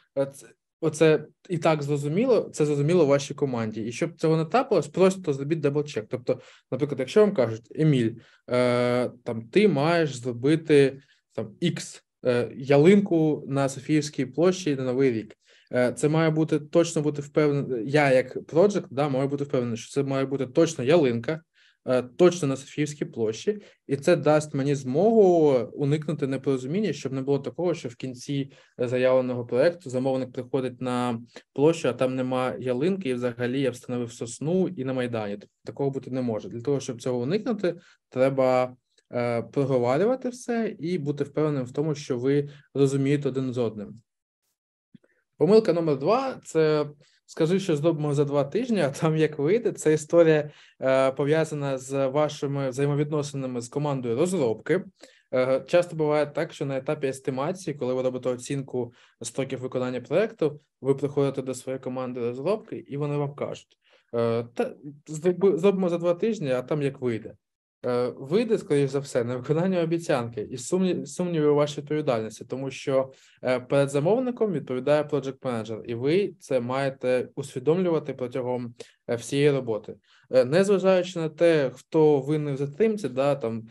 оце і так зрозуміло, це зрозуміло вашій команді. І щоб цього не трапилось, просто зробіть чек. Тобто, наприклад, якщо вам кажуть, Еміль, е, там ти маєш зробити там X е, ялинку на Софіївській площі на Новий рік. Е, це має бути точно бути впевнений. Я як проджект да, маю бути впевнений, що це має бути точно ялинка, Е, точно на Софіївській площі, і це дасть мені змогу уникнути непорозуміння, щоб не було такого, що в кінці заявленого проекту замовник приходить на площу, а там нема ялинки, і взагалі я встановив сосну і на майдані. Тобто такого бути не може. Для того щоб цього уникнути, треба. Е, проговарювати все і бути впевненим в тому, що ви розумієте один з одним. Помилка номер два це Скажи, що здобумо за два тижні, а там як вийде, це історія е, пов'язана з вашими взаємовідносинами з командою розробки. Е, часто буває так, що на етапі естимації, коли ви робите оцінку строків виконання проекту, ви приходите до своєї команди розробки, і вони вам кажуть: е, та зробимо за два тижні, а там як вийде. Е, вийде, скоріш за все, на виконання обіцянки і сумні, сумніви у вашій відповідальності, тому що е, перед замовником відповідає project менеджер, і ви це маєте усвідомлювати протягом е, всієї роботи, незважаючи на те, хто винний в затримці, да там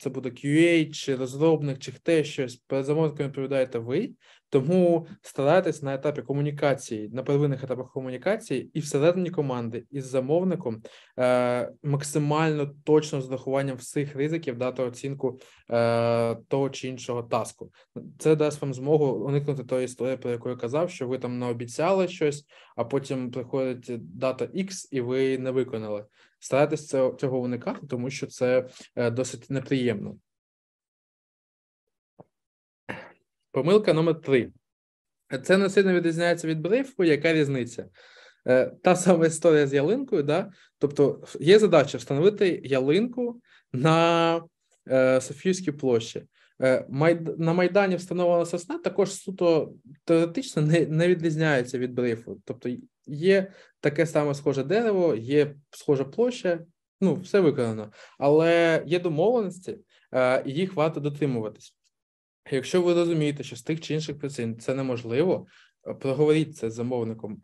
це буде QA, чи розробник, чи хто щось перед замовником відповідаєте ви. Тому старайтесь на етапі комунікації, на первинних етапах комунікації і всередині команди із замовником е, максимально точно з врахуванням всіх ризиків дати оцінку е, того чи іншого таску. Це дасть вам змогу уникнути тої історії, про яку я казав, що ви там наобіцяли щось, а потім приходить дата X і ви не виконали. Старайтесь цього уникати, тому що це е, досить неприємно. Помилка номер три. Це не сильно відрізняється від брифу. Яка різниця? Е, та сама історія з ялинкою, да? тобто є задача встановити ялинку на е, Софійській площі. Е, на Майдані встановлена сосна також суто теоретично не не відрізняється від брифу. Тобто є таке саме схоже дерево, є схожа площа, ну все виконано, але є домовленості, і їх варто дотримуватись. Якщо ви розумієте, що з тих чи інших причин це неможливо, е, проговоріть це з замовником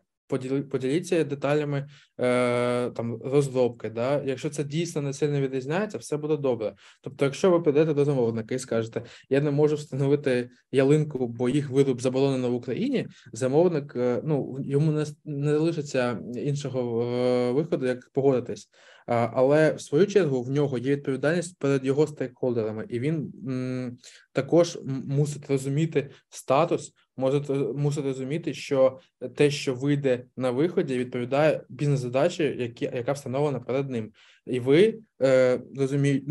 поділіться деталями е, там розробки. Да? Якщо це дійсно не сильно відрізняється, все буде добре. Тобто, якщо ви прийдете до замовника і скажете, я не можу встановити ялинку, бо їх вироб заборонено в Україні. Замовник е, ну йому не не залишиться іншого е, виходу, як погодитись. Але в свою чергу в нього є відповідальність перед його стейкхолдерами, і він м, також мусить розуміти статус можете мусите розуміти, що те, що вийде на виході, відповідає бізнес-задачі, які яка встановлена перед ним, і ви е, розумію,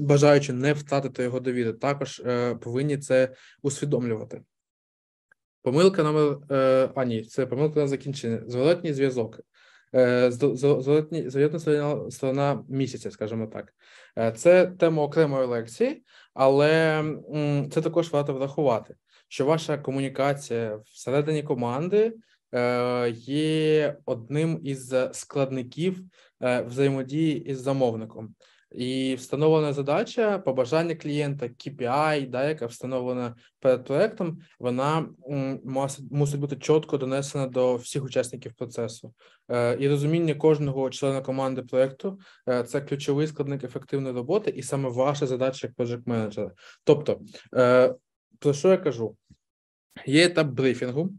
бажаючи не втратити його довіри, також е, повинні це усвідомлювати. Помилка номер е, а ні, це помилка на закінчення. Зворотній зв'язок. Е, зворотні сторона сторона місяця, скажімо так, е, це тема окремої лекції, але це також варто врахувати що ваша комунікація всередині команди е, є одним із складників е, взаємодії із замовником. І встановлена задача побажання клієнта, KPI, да, яка встановлена перед проектом, вона мусить бути чітко донесена до всіх учасників процесу. Е, і розуміння кожного члена команди проекту це ключовий складник ефективної роботи, і саме ваша задача як проджект менеджера. Тобто, про що я кажу? Є етап брифінгу,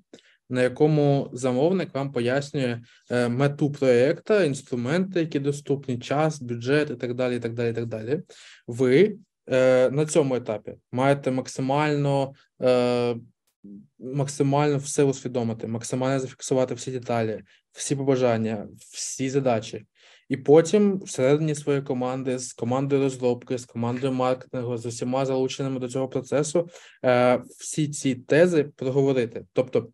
на якому замовник вам пояснює е, мету проєкту, інструменти, які доступні, час, бюджет і так далі. і так далі, і так далі, далі. Ви е, на цьому етапі маєте максимально е, максимально все усвідомити, максимально зафіксувати всі деталі, всі побажання, всі задачі. І потім всередині своєї команди з командою розробки, з командою маркетингу, з усіма залученими до цього процесу, е, всі ці тези проговорити. Тобто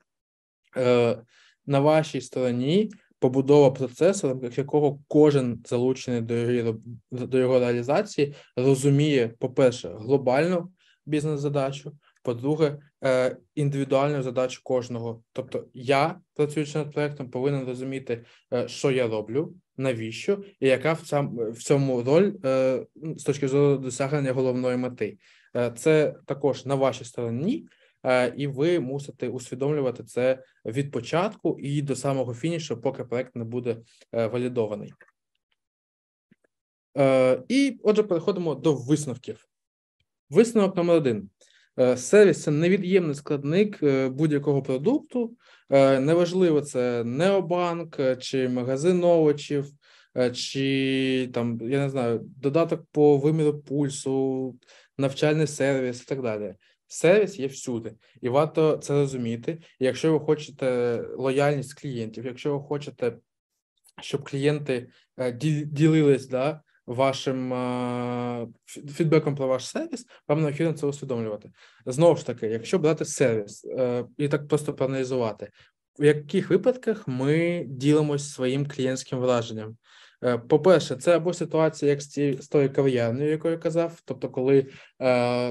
е, на вашій стороні побудова процесу, якого кожен залучений до його, до його реалізації, розуміє, по-перше, глобальну бізнес-задачу. По-друге, е, індивідуальну задачу кожного. Тобто, я працюючи над проектом, повинен розуміти, е, що я роблю, навіщо, і яка в цьому в цьому роль е, ну, з точки зору досягнення головної мети. Е, це також на вашій стороні, е, і ви мусите усвідомлювати це від початку і до самого фінішу, поки проект не буде валідований. І отже, переходимо до висновків. Висновок номер один: Е, сервіс це невід'ємний складник е, будь-якого продукту. Е, неважливо, це необанк чи магазин овочів, чи там я не знаю, додаток по виміру пульсу, навчальний сервіс і так далі. Сервіс є всюди, і варто це розуміти. І якщо ви хочете лояльність клієнтів, якщо ви хочете, щоб клієнти ділились да, вашим фідбеком про ваш сервіс, вам необхідно це усвідомлювати. Знову ж таки, якщо брати сервіс е, і так просто проаналізувати, в яких випадках ми ділимось своїм клієнтським враженням. Е, по-перше, це або ситуація, як з тою кав'ярнею, якою я казав, тобто, коли е,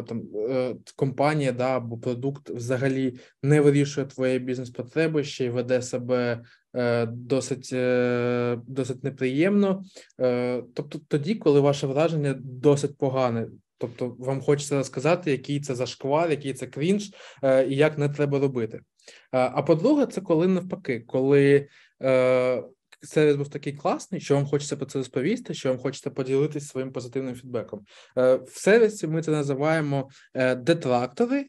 там е, компанія да, або продукт взагалі не вирішує твої бізнес-потреби, ще й веде себе Е, досить е, досить неприємно. Е, тобто, тоді, коли ваше враження досить погане, тобто вам хочеться розказати, який це зашквар, який це крінж і як не треба робити. А по-друге, це коли навпаки, коли сервіс був такий класний, що вам хочеться про це розповісти, що вам хочеться поділитися своїм позитивним фідбеком. В сервісі ми це називаємо детрактори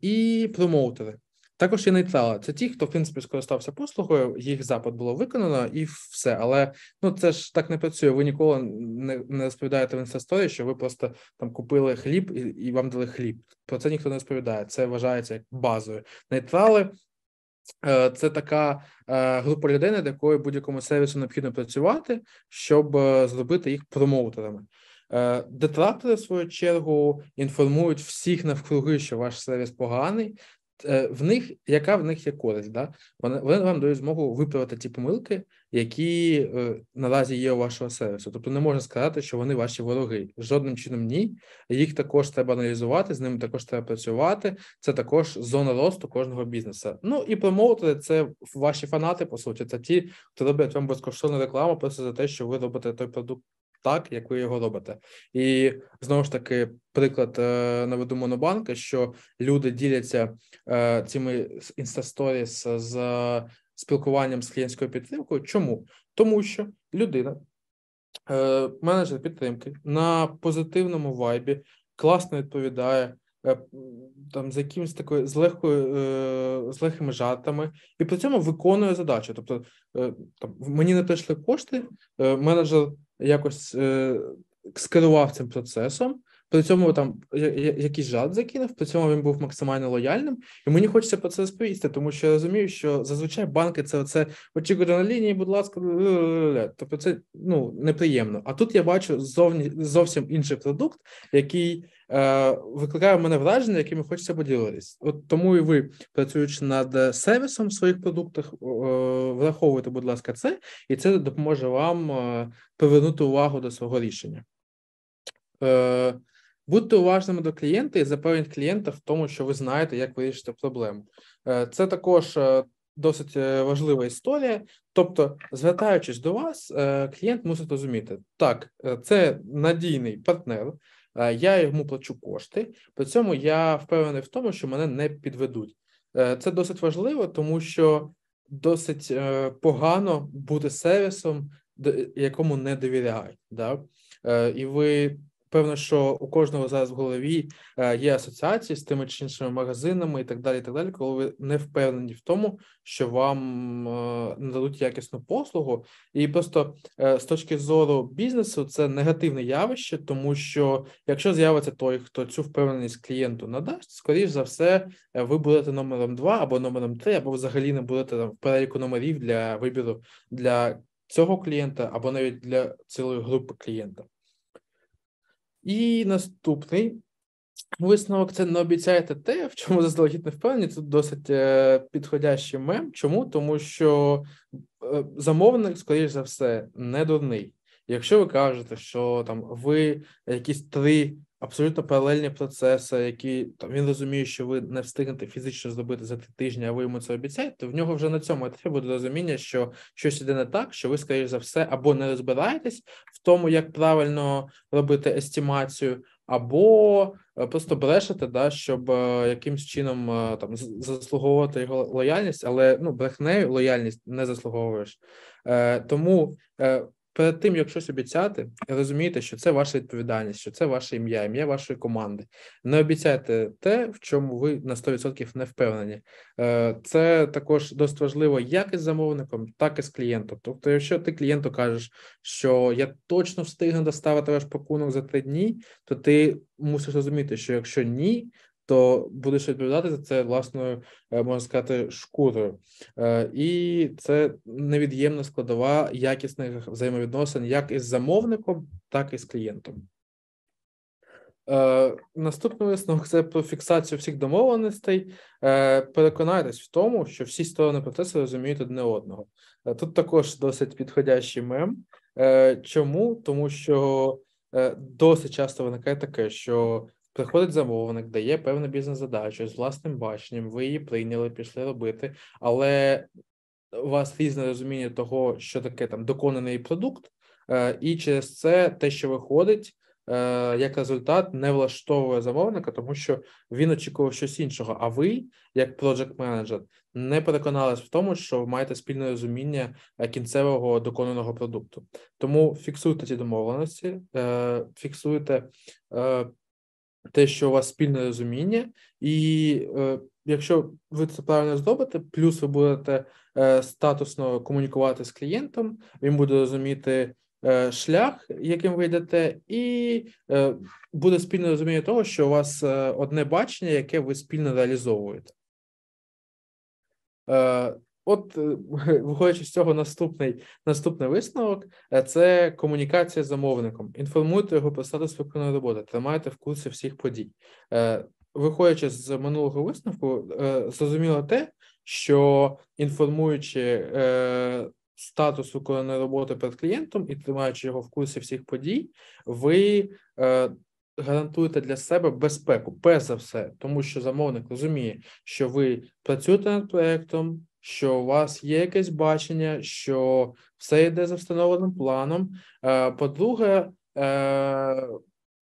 і промоутери. Також є нейтрали. Це ті, хто в принципі скористався послугою, їх запит було виконано і все. Але ну це ж так не працює. Ви ніколи не не розповідаєте в інстрасторі, що ви просто там купили хліб і, і вам дали хліб. Про це ніхто не розповідає. Це вважається як базою. Нейтрали. Е, це така е, група людей, над якою будь-якому сервісу необхідно працювати, щоб е, зробити їх промоутерами. Детрактори, в свою чергу, інформують всіх навкруги, що ваш сервіс поганий, Е, в них яка в них є користь? Да? Вони вони вам дають змогу виправити ті помилки, які е, наразі є у вашого сервісу. Тобто не можна сказати, що вони ваші вороги. Жодним чином ні. Їх також треба аналізувати, з ними також треба працювати. Це також зона росту кожного бізнесу. Ну і промоутери це ваші фанати, по суті, це ті, хто роблять вам безкоштовну рекламу просто за те, що ви робите той продукт так, як ви його робите. І знову ж таки, приклад е, наведу Монобанка, що люди діляться е, цими інстасторіс з спілкуванням з клієнтською підтримкою. Чому? Тому що людина, е, менеджер підтримки, на позитивному вайбі класно відповідає. Е, там з якимось такою з легкою е, з легкими жартами, і при цьому виконує задачу. Тобто, е, там мені не прийшли кошти, менеджер якось скерував цим процесом. При цьому там якийсь жарт закинув, при цьому він був максимально лояльним, і мені хочеться про це розповісти, тому що я розумію, що зазвичай банки це оце очікує на лінії, будь ласка, тобто це ну неприємно. А тут я бачу зовні зовсім інший продукт, який е, викликає в мене враження, якими хочеться поділитись. От тому і ви працюючи над сервісом в своїх продуктах, е, враховуйте, будь ласка, це і це допоможе вам е, привернути увагу до свого рішення. Е, Будьте уважними до клієнта і запевніть клієнта в тому, що ви знаєте, як вирішити проблему. Е, це також е, досить е, важлива історія. Тобто, звертаючись до вас, клієнт мусить розуміти, так, це надійний партнер, я йому плачу кошти, при цьому я впевнений в тому, що мене не підведуть. Це досить важливо, тому що досить погано бути сервісом, якому не довіряють. Да? І ви певно, що у кожного зараз в голові е, є асоціації з тими чи іншими магазинами і так далі. і так далі, Коли ви не впевнені в тому, що вам е, нададуть якісну послугу, і просто е, з точки зору бізнесу це негативне явище, тому що якщо з'явиться той, хто цю впевненість клієнту надасть, скоріш за все, ви будете номером два або номером три, або взагалі не будете там в переліку номерів для вибіру для. Цього клієнта або навіть для цілої групи клієнта. І наступний висновок це не обіцяєте те, в чому заздалегідь не впевнені. Це досить е, підходящий мем. Чому? Тому що е, замовник, скоріш за все, не дурний. Якщо ви кажете, що там ви якісь три абсолютно паралельні процеси, які там він розуміє, що ви не встигнете фізично зробити за три тижні, а ви йому це обіцяєте. То в нього вже на цьому етапі буде розуміння, що щось іде не так, що ви, скоріш за все, або не розбираєтесь в тому, як правильно робити естімацію. Або е, просто брешете, да, щоб е, якимсь чином е, там заслуговувати його лояльність, але ну брехнею лояльність не заслуговуєш. Е, Тому е, перед тим, як щось обіцяти, розумієте, що це ваша відповідальність, що це ваше ім'я, ім'я вашої команди. Не обіцяйте те, в чому ви на 100% не впевнені. Е, це також досить важливо як із замовником, так і з клієнтом. Тобто, якщо ти клієнту кажеш, що я точно встигну доставити ваш пакунок за три дні, то ти мусиш розуміти, що якщо ні, то будеш відповідати за це власною, е, можна сказати, шкурою, е, і це невід'ємна складова якісних взаємовідносин як із замовником, так і з клієнтом. Е, наступний висновок це про фіксацію всіх домовленостей. Е, Переконайтесь в тому, що всі сторони процесу розуміють одне одного. тут також досить підходящий мем. Чому? Тому що досить часто виникає таке, що Приходить замовник, дає певну бізнес-задачу з власним баченням, ви її прийняли, пішли робити, але у вас різне розуміння того, що таке там доконаний продукт, е, і через це те, що виходить, е, як результат, не влаштовує замовника, тому що він очікував щось іншого. А ви, як project менеджер не переконались в тому, що ви маєте спільне розуміння е, кінцевого доконаного продукту. Тому фіксуйте ці домовленості, фіксуйте те, що у вас спільне розуміння, і е, якщо ви це правильно зробите, плюс ви будете е, статусно комунікувати з клієнтом, він буде розуміти е, шлях, яким ви йдете, і е, буде спільне розуміння того, що у вас е, одне бачення, яке ви спільно реалізовуєте. От, е, виходячи з цього, наступний наступний висновок е, це комунікація з замовником. Інформуйте його про статус виконаної роботи, тримайте в курсі всіх подій. Е, виходячи з минулого висновку, зрозуміло те, що інформуючи статус виконаної роботи перед клієнтом і тримаючи його в курсі всіх подій, ви гарантуєте для себе безпеку, перш за все, тому що замовник розуміє, що ви працюєте над проектом що у вас є якесь бачення, що все йде за встановленим планом. Е, по-друге, е,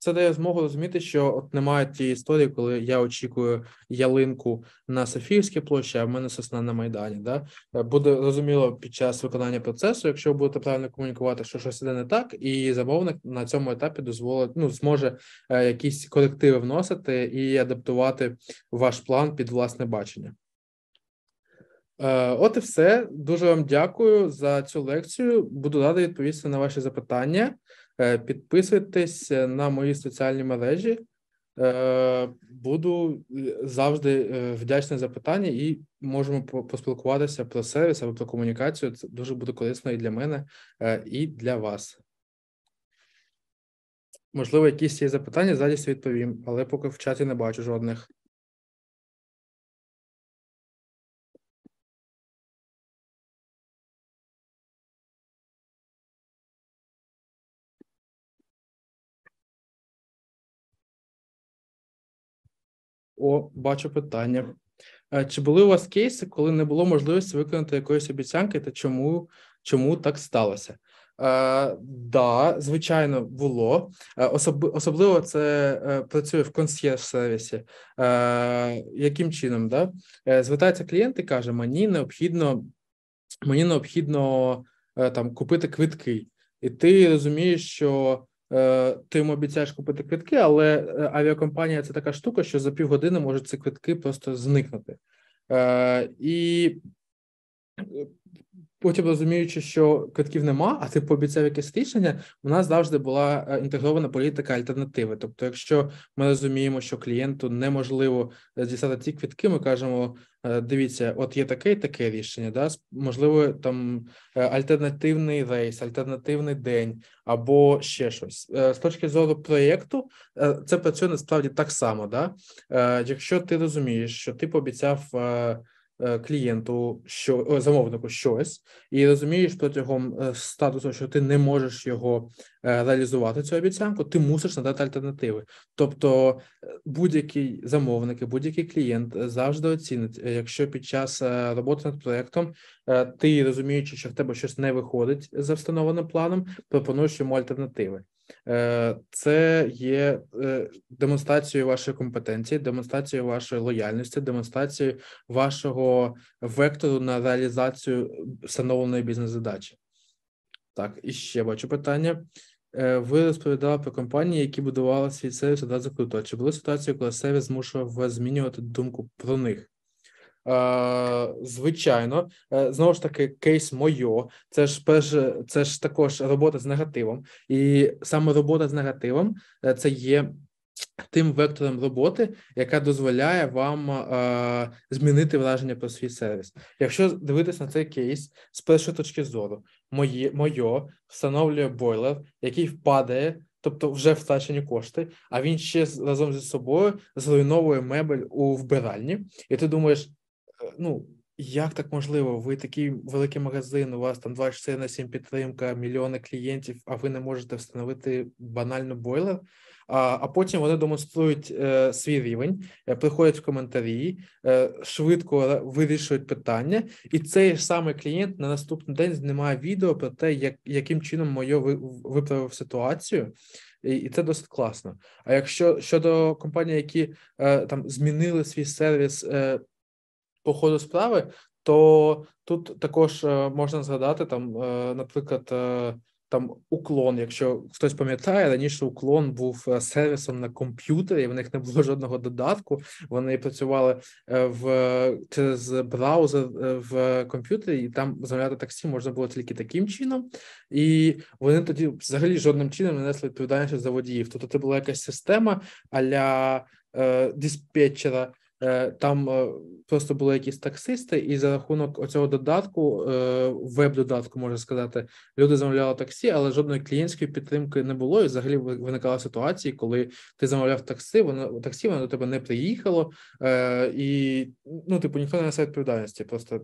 це дає змогу розуміти, що от немає тієї історії, коли я очікую ялинку на Софіївській площі, а в мене сосна на Майдані. Да? Е, буде розуміло під час виконання процесу, якщо ви будете правильно комунікувати, що щось іде не так, і замовник на цьому етапі дозволить, ну зможе якісь корективи вносити і адаптувати ваш план під власне бачення. Е, от і все. Дуже вам дякую за цю лекцію. Буду радий відповісти на ваші запитання. Е, підписуйтесь на мої соціальні мережі. Е, буду завжди вдячний за питання і можемо поспілкуватися про сервіс або про комунікацію. Це дуже буде корисно і для мене, і для вас. Можливо, якісь є запитання, з радістю відповім, але поки в чаті не бачу жодних. О, бачу питання. Е, чи були у вас кейси, коли не було можливості виконати якоїсь обіцянки, та чому чому так сталося? Е, Да, звичайно, було е, Особ, особливо це е, працює в консьєрж сервісі. Е, Яким чином да? звертається клієнт і каже: Мені необхідно, мені необхідно там купити квитки, і ти розумієш, що Е, ти йому обіцяєш купити квитки, але е, авіакомпанія це така штука, що за півгодини можуть ці квитки просто зникнути. Е, і Потім розуміючи, що квитків нема, а ти пообіцяв якесь рішення. У нас завжди була е, інтегрована політика альтернативи. Тобто, якщо ми розуміємо, що клієнту неможливо дістати е, ці квитки, ми кажемо: е, дивіться, от є таке і таке рішення, да можливо, там альтернативний рейс, альтернативний день або ще щось. З точки зору проєкту, це працює насправді так само. Да? Якщо ти розумієш, що ти пообіцяв. Е, клієнту, що е, замовнику щось, і розумієш протягом е, статусу, що ти не можеш його реалізувати, цю обіцянку, ти мусиш надати альтернативи. Тобто будь-який замовник, будь-який клієнт завжди оцінить, якщо під час роботи над проектом ти розуміючи, що в тебе щось не виходить за встановленим планом, пропонуєш йому альтернативи. Е, це є е, демонстрацією вашої компетенції, демонстрацією вашої лояльності, демонстрацією вашого вектору на реалізацію встановленої бізнес-задачі. Так, і ще бачу питання. Е, ви розповідали про компанії, які будували свій сервіс одразу круто. Чи були ситуації, коли сервіс змушував змінювати думку про них? Е, звичайно, е, знову ж таки, кейс моє, Це ж перш це ж також робота з негативом, і саме робота з негативом е, це є тим вектором роботи, яка дозволяє вам е, змінити враження про свій сервіс. Якщо дивитися на цей кейс з першої точки зору, моє моє встановлює бойлер, який впадає. Тобто вже втрачені кошти, а він ще разом зі собою зруйновує мебель у вбиральні, і ти думаєш, Е, ну як так можливо? Ви такий великий магазин, у вас там 24 на 7 підтримка, мільйони клієнтів, а ви не можете встановити банально бойлер. А а потім вони демонструють е, свій рівень, е, приходять в коментарі, е, швидко вирішують питання, і цей ж самий клієнт на наступний день знімає відео про те, як, яким чином моє виправив ситуацію, і, і це досить класно. А якщо щодо компаній, які е, там змінили свій сервіс е, по ходу справи, то тут також е, можна згадати там, е, наприклад, е, там уклон. Якщо хтось пам'ятає, раніше уклон був сервісом на комп'ютері, в них не було жодного додатку. Вони працювали в через браузер в комп'ютері, і там замовляти таксі можна було тільки таким чином, і вони тоді взагалі жодним чином не несли відповідальність за водіїв. Тобто це була якась система аля диспетчера. Е, там е, просто були якісь таксисти, і за рахунок оцього додатку, е, веб-додатку, можна сказати, люди замовляли таксі, але жодної клієнтської підтримки не було. І взагалі виникала ситуація, коли ти замовляв таксі, воно таксі воно до тебе не приїхало, і ну, типу, ніхто не несе відповідальності. Просто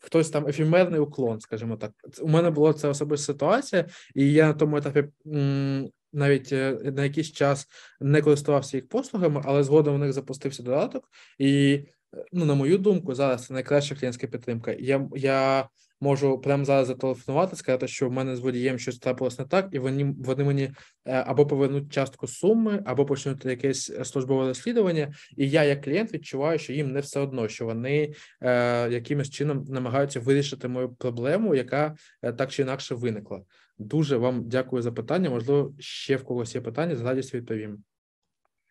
хтось там ефімерний уклон, скажімо так. У мене була це особиста ситуація, і я на тому етапі. М- навіть е, на якийсь час не користувався їх послугами, але згодом у них запустився додаток, і е, ну на мою думку, зараз це найкраща клієнтська підтримка. Я я можу прямо зараз зателефонувати, сказати, що в мене з водієм щось трапилось не так, і вони вони мені е, або повернуть частку суми, або почнуть якесь службове розслідування. І я, як клієнт, відчуваю, що їм не все одно, що вони е, якимось чином намагаються вирішити мою проблему, яка так чи інакше виникла. Дуже вам дякую за питання. Можливо, ще в когось є питання, з радістю відповім.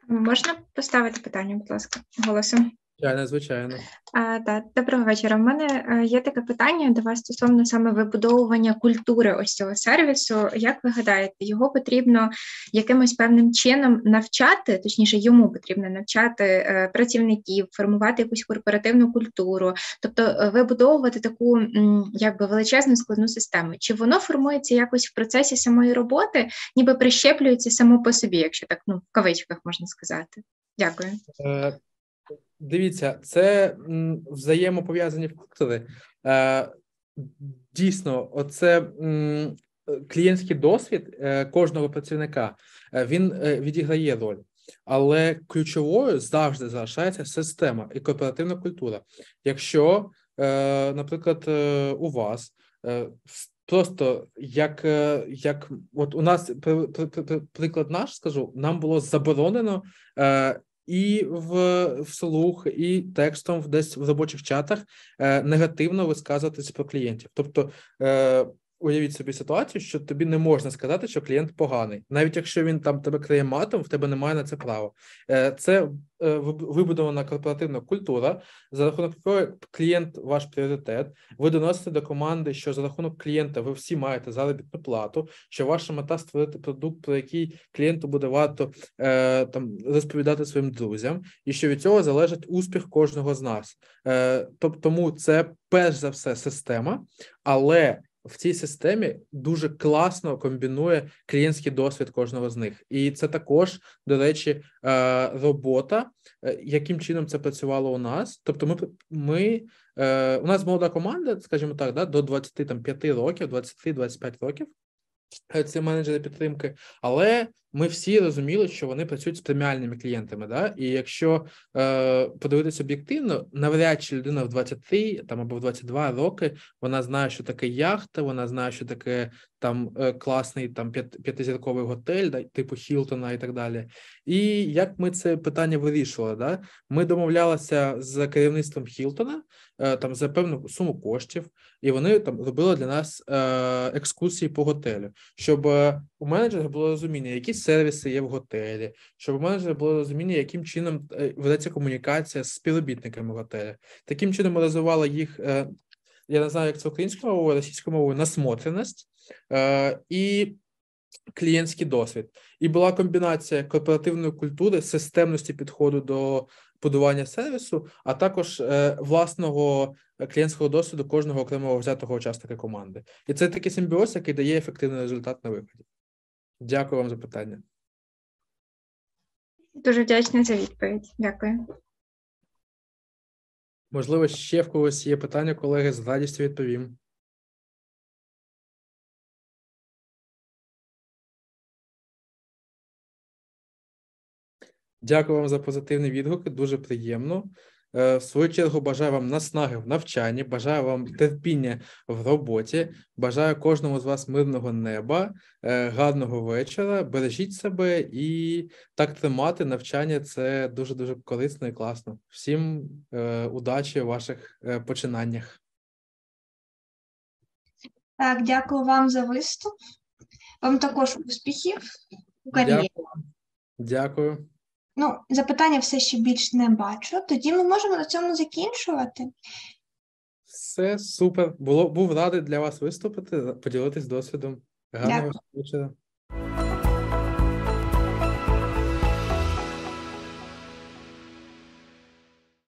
Можна поставити питання, будь ласка, голосом. Звичайно, звичайно. А, так. Доброго вечора. У мене е, є таке питання до вас стосовно саме вибудовування культури ось цього сервісу. Як ви гадаєте, його потрібно якимось певним чином навчати, точніше, йому потрібно навчати е, працівників, формувати якусь корпоративну культуру, тобто е, вибудовувати таку якби величезну складну систему. Чи воно формується якось в процесі самої роботи, ніби прищеплюється само по собі, якщо так ну в кавичках можна сказати? Дякую. Дивіться, це взаємопов'язані фактори. Е, дійсно, оце клієнтський досвід е, кожного працівника е, він відіграє роль, але ключовою завжди залишається система і кооперативна культура. Якщо, наприклад, у вас Просто як як от у нас приклад наш скажу, нам було заборонено і в вслух, і текстом десь в робочих чатах е, негативно висказуватися про клієнтів. Тобто е, уявіть собі ситуацію, що тобі не можна сказати, що клієнт поганий, навіть якщо він там тебе криє матом, в тебе немає на це права. Е, це е, вибудована корпоративна культура, за рахунок якої клієнт ваш пріоритет. Ви доносите до команди, що за рахунок клієнта ви всі маєте заробітну плату, що ваша мета створити продукт, про який клієнту буде варто е, там розповідати своїм друзям, і що від цього залежить успіх кожного з нас. Тобто, тому це перш за все система, але в цій системі дуже класно комбінує клієнтський досвід кожного з них, і це також, до речі, е, робота, е, яким чином це працювало у нас. Тобто, ми ми е, у нас молода команда, скажімо так, да, до 25 років, 23-25 років. Це менеджери підтримки, але ми всі розуміли, що вони працюють з преміальними клієнтами. Да? І якщо е, подивитися об'єктивно, навряд чи людина в 23 там або в 22 роки вона знає, що таке яхта, вона знає, що таке там е, класний там п'ятизірковий готель, да, типу Хілтона і так далі. І як ми це питання вирішували? Да? Ми домовлялися з керівництвом Хілтона е, там за певну суму коштів, і вони там робили для нас е, екскурсії по готелю, щоб е, у менеджера було розуміння, які сервіси є в готелі, щоб у менеджера було розуміння, яким чином е, ведеться комунікація з співробітниками готеля. Таким чином ми розвивали їх. Е, я не знаю, як це українською мовою, російською мовою насмотреність е, і клієнтський досвід. І була комбінація корпоративної культури, системності підходу до будування сервісу, а також власного клієнтського досвіду кожного окремого взятого учасника команди. І це такий симбіоз, який дає ефективний результат на виході. Дякую вам за питання. Дуже вдячна за відповідь. Дякую. Можливо, ще в когось є питання, колеги, з радістю відповім. Дякую вам за позитивний відгук, Дуже приємно. Е, в свою чергу бажаю вам наснаги в навчанні, бажаю вам терпіння в роботі, бажаю кожному з вас мирного неба, е, гарного вечора. Бережіть себе і так тримати навчання це дуже дуже корисно і класно. Всім е, удачі у ваших починаннях. Так, дякую вам за виступ. Вам також успіхів у кар'єрі. Дякую. дякую. Ну, запитання все ще більш не бачу. Тоді ми можемо на цьому закінчувати. Все супер. Було був радий для вас виступити, поділитись досвідом. Гарного вечора.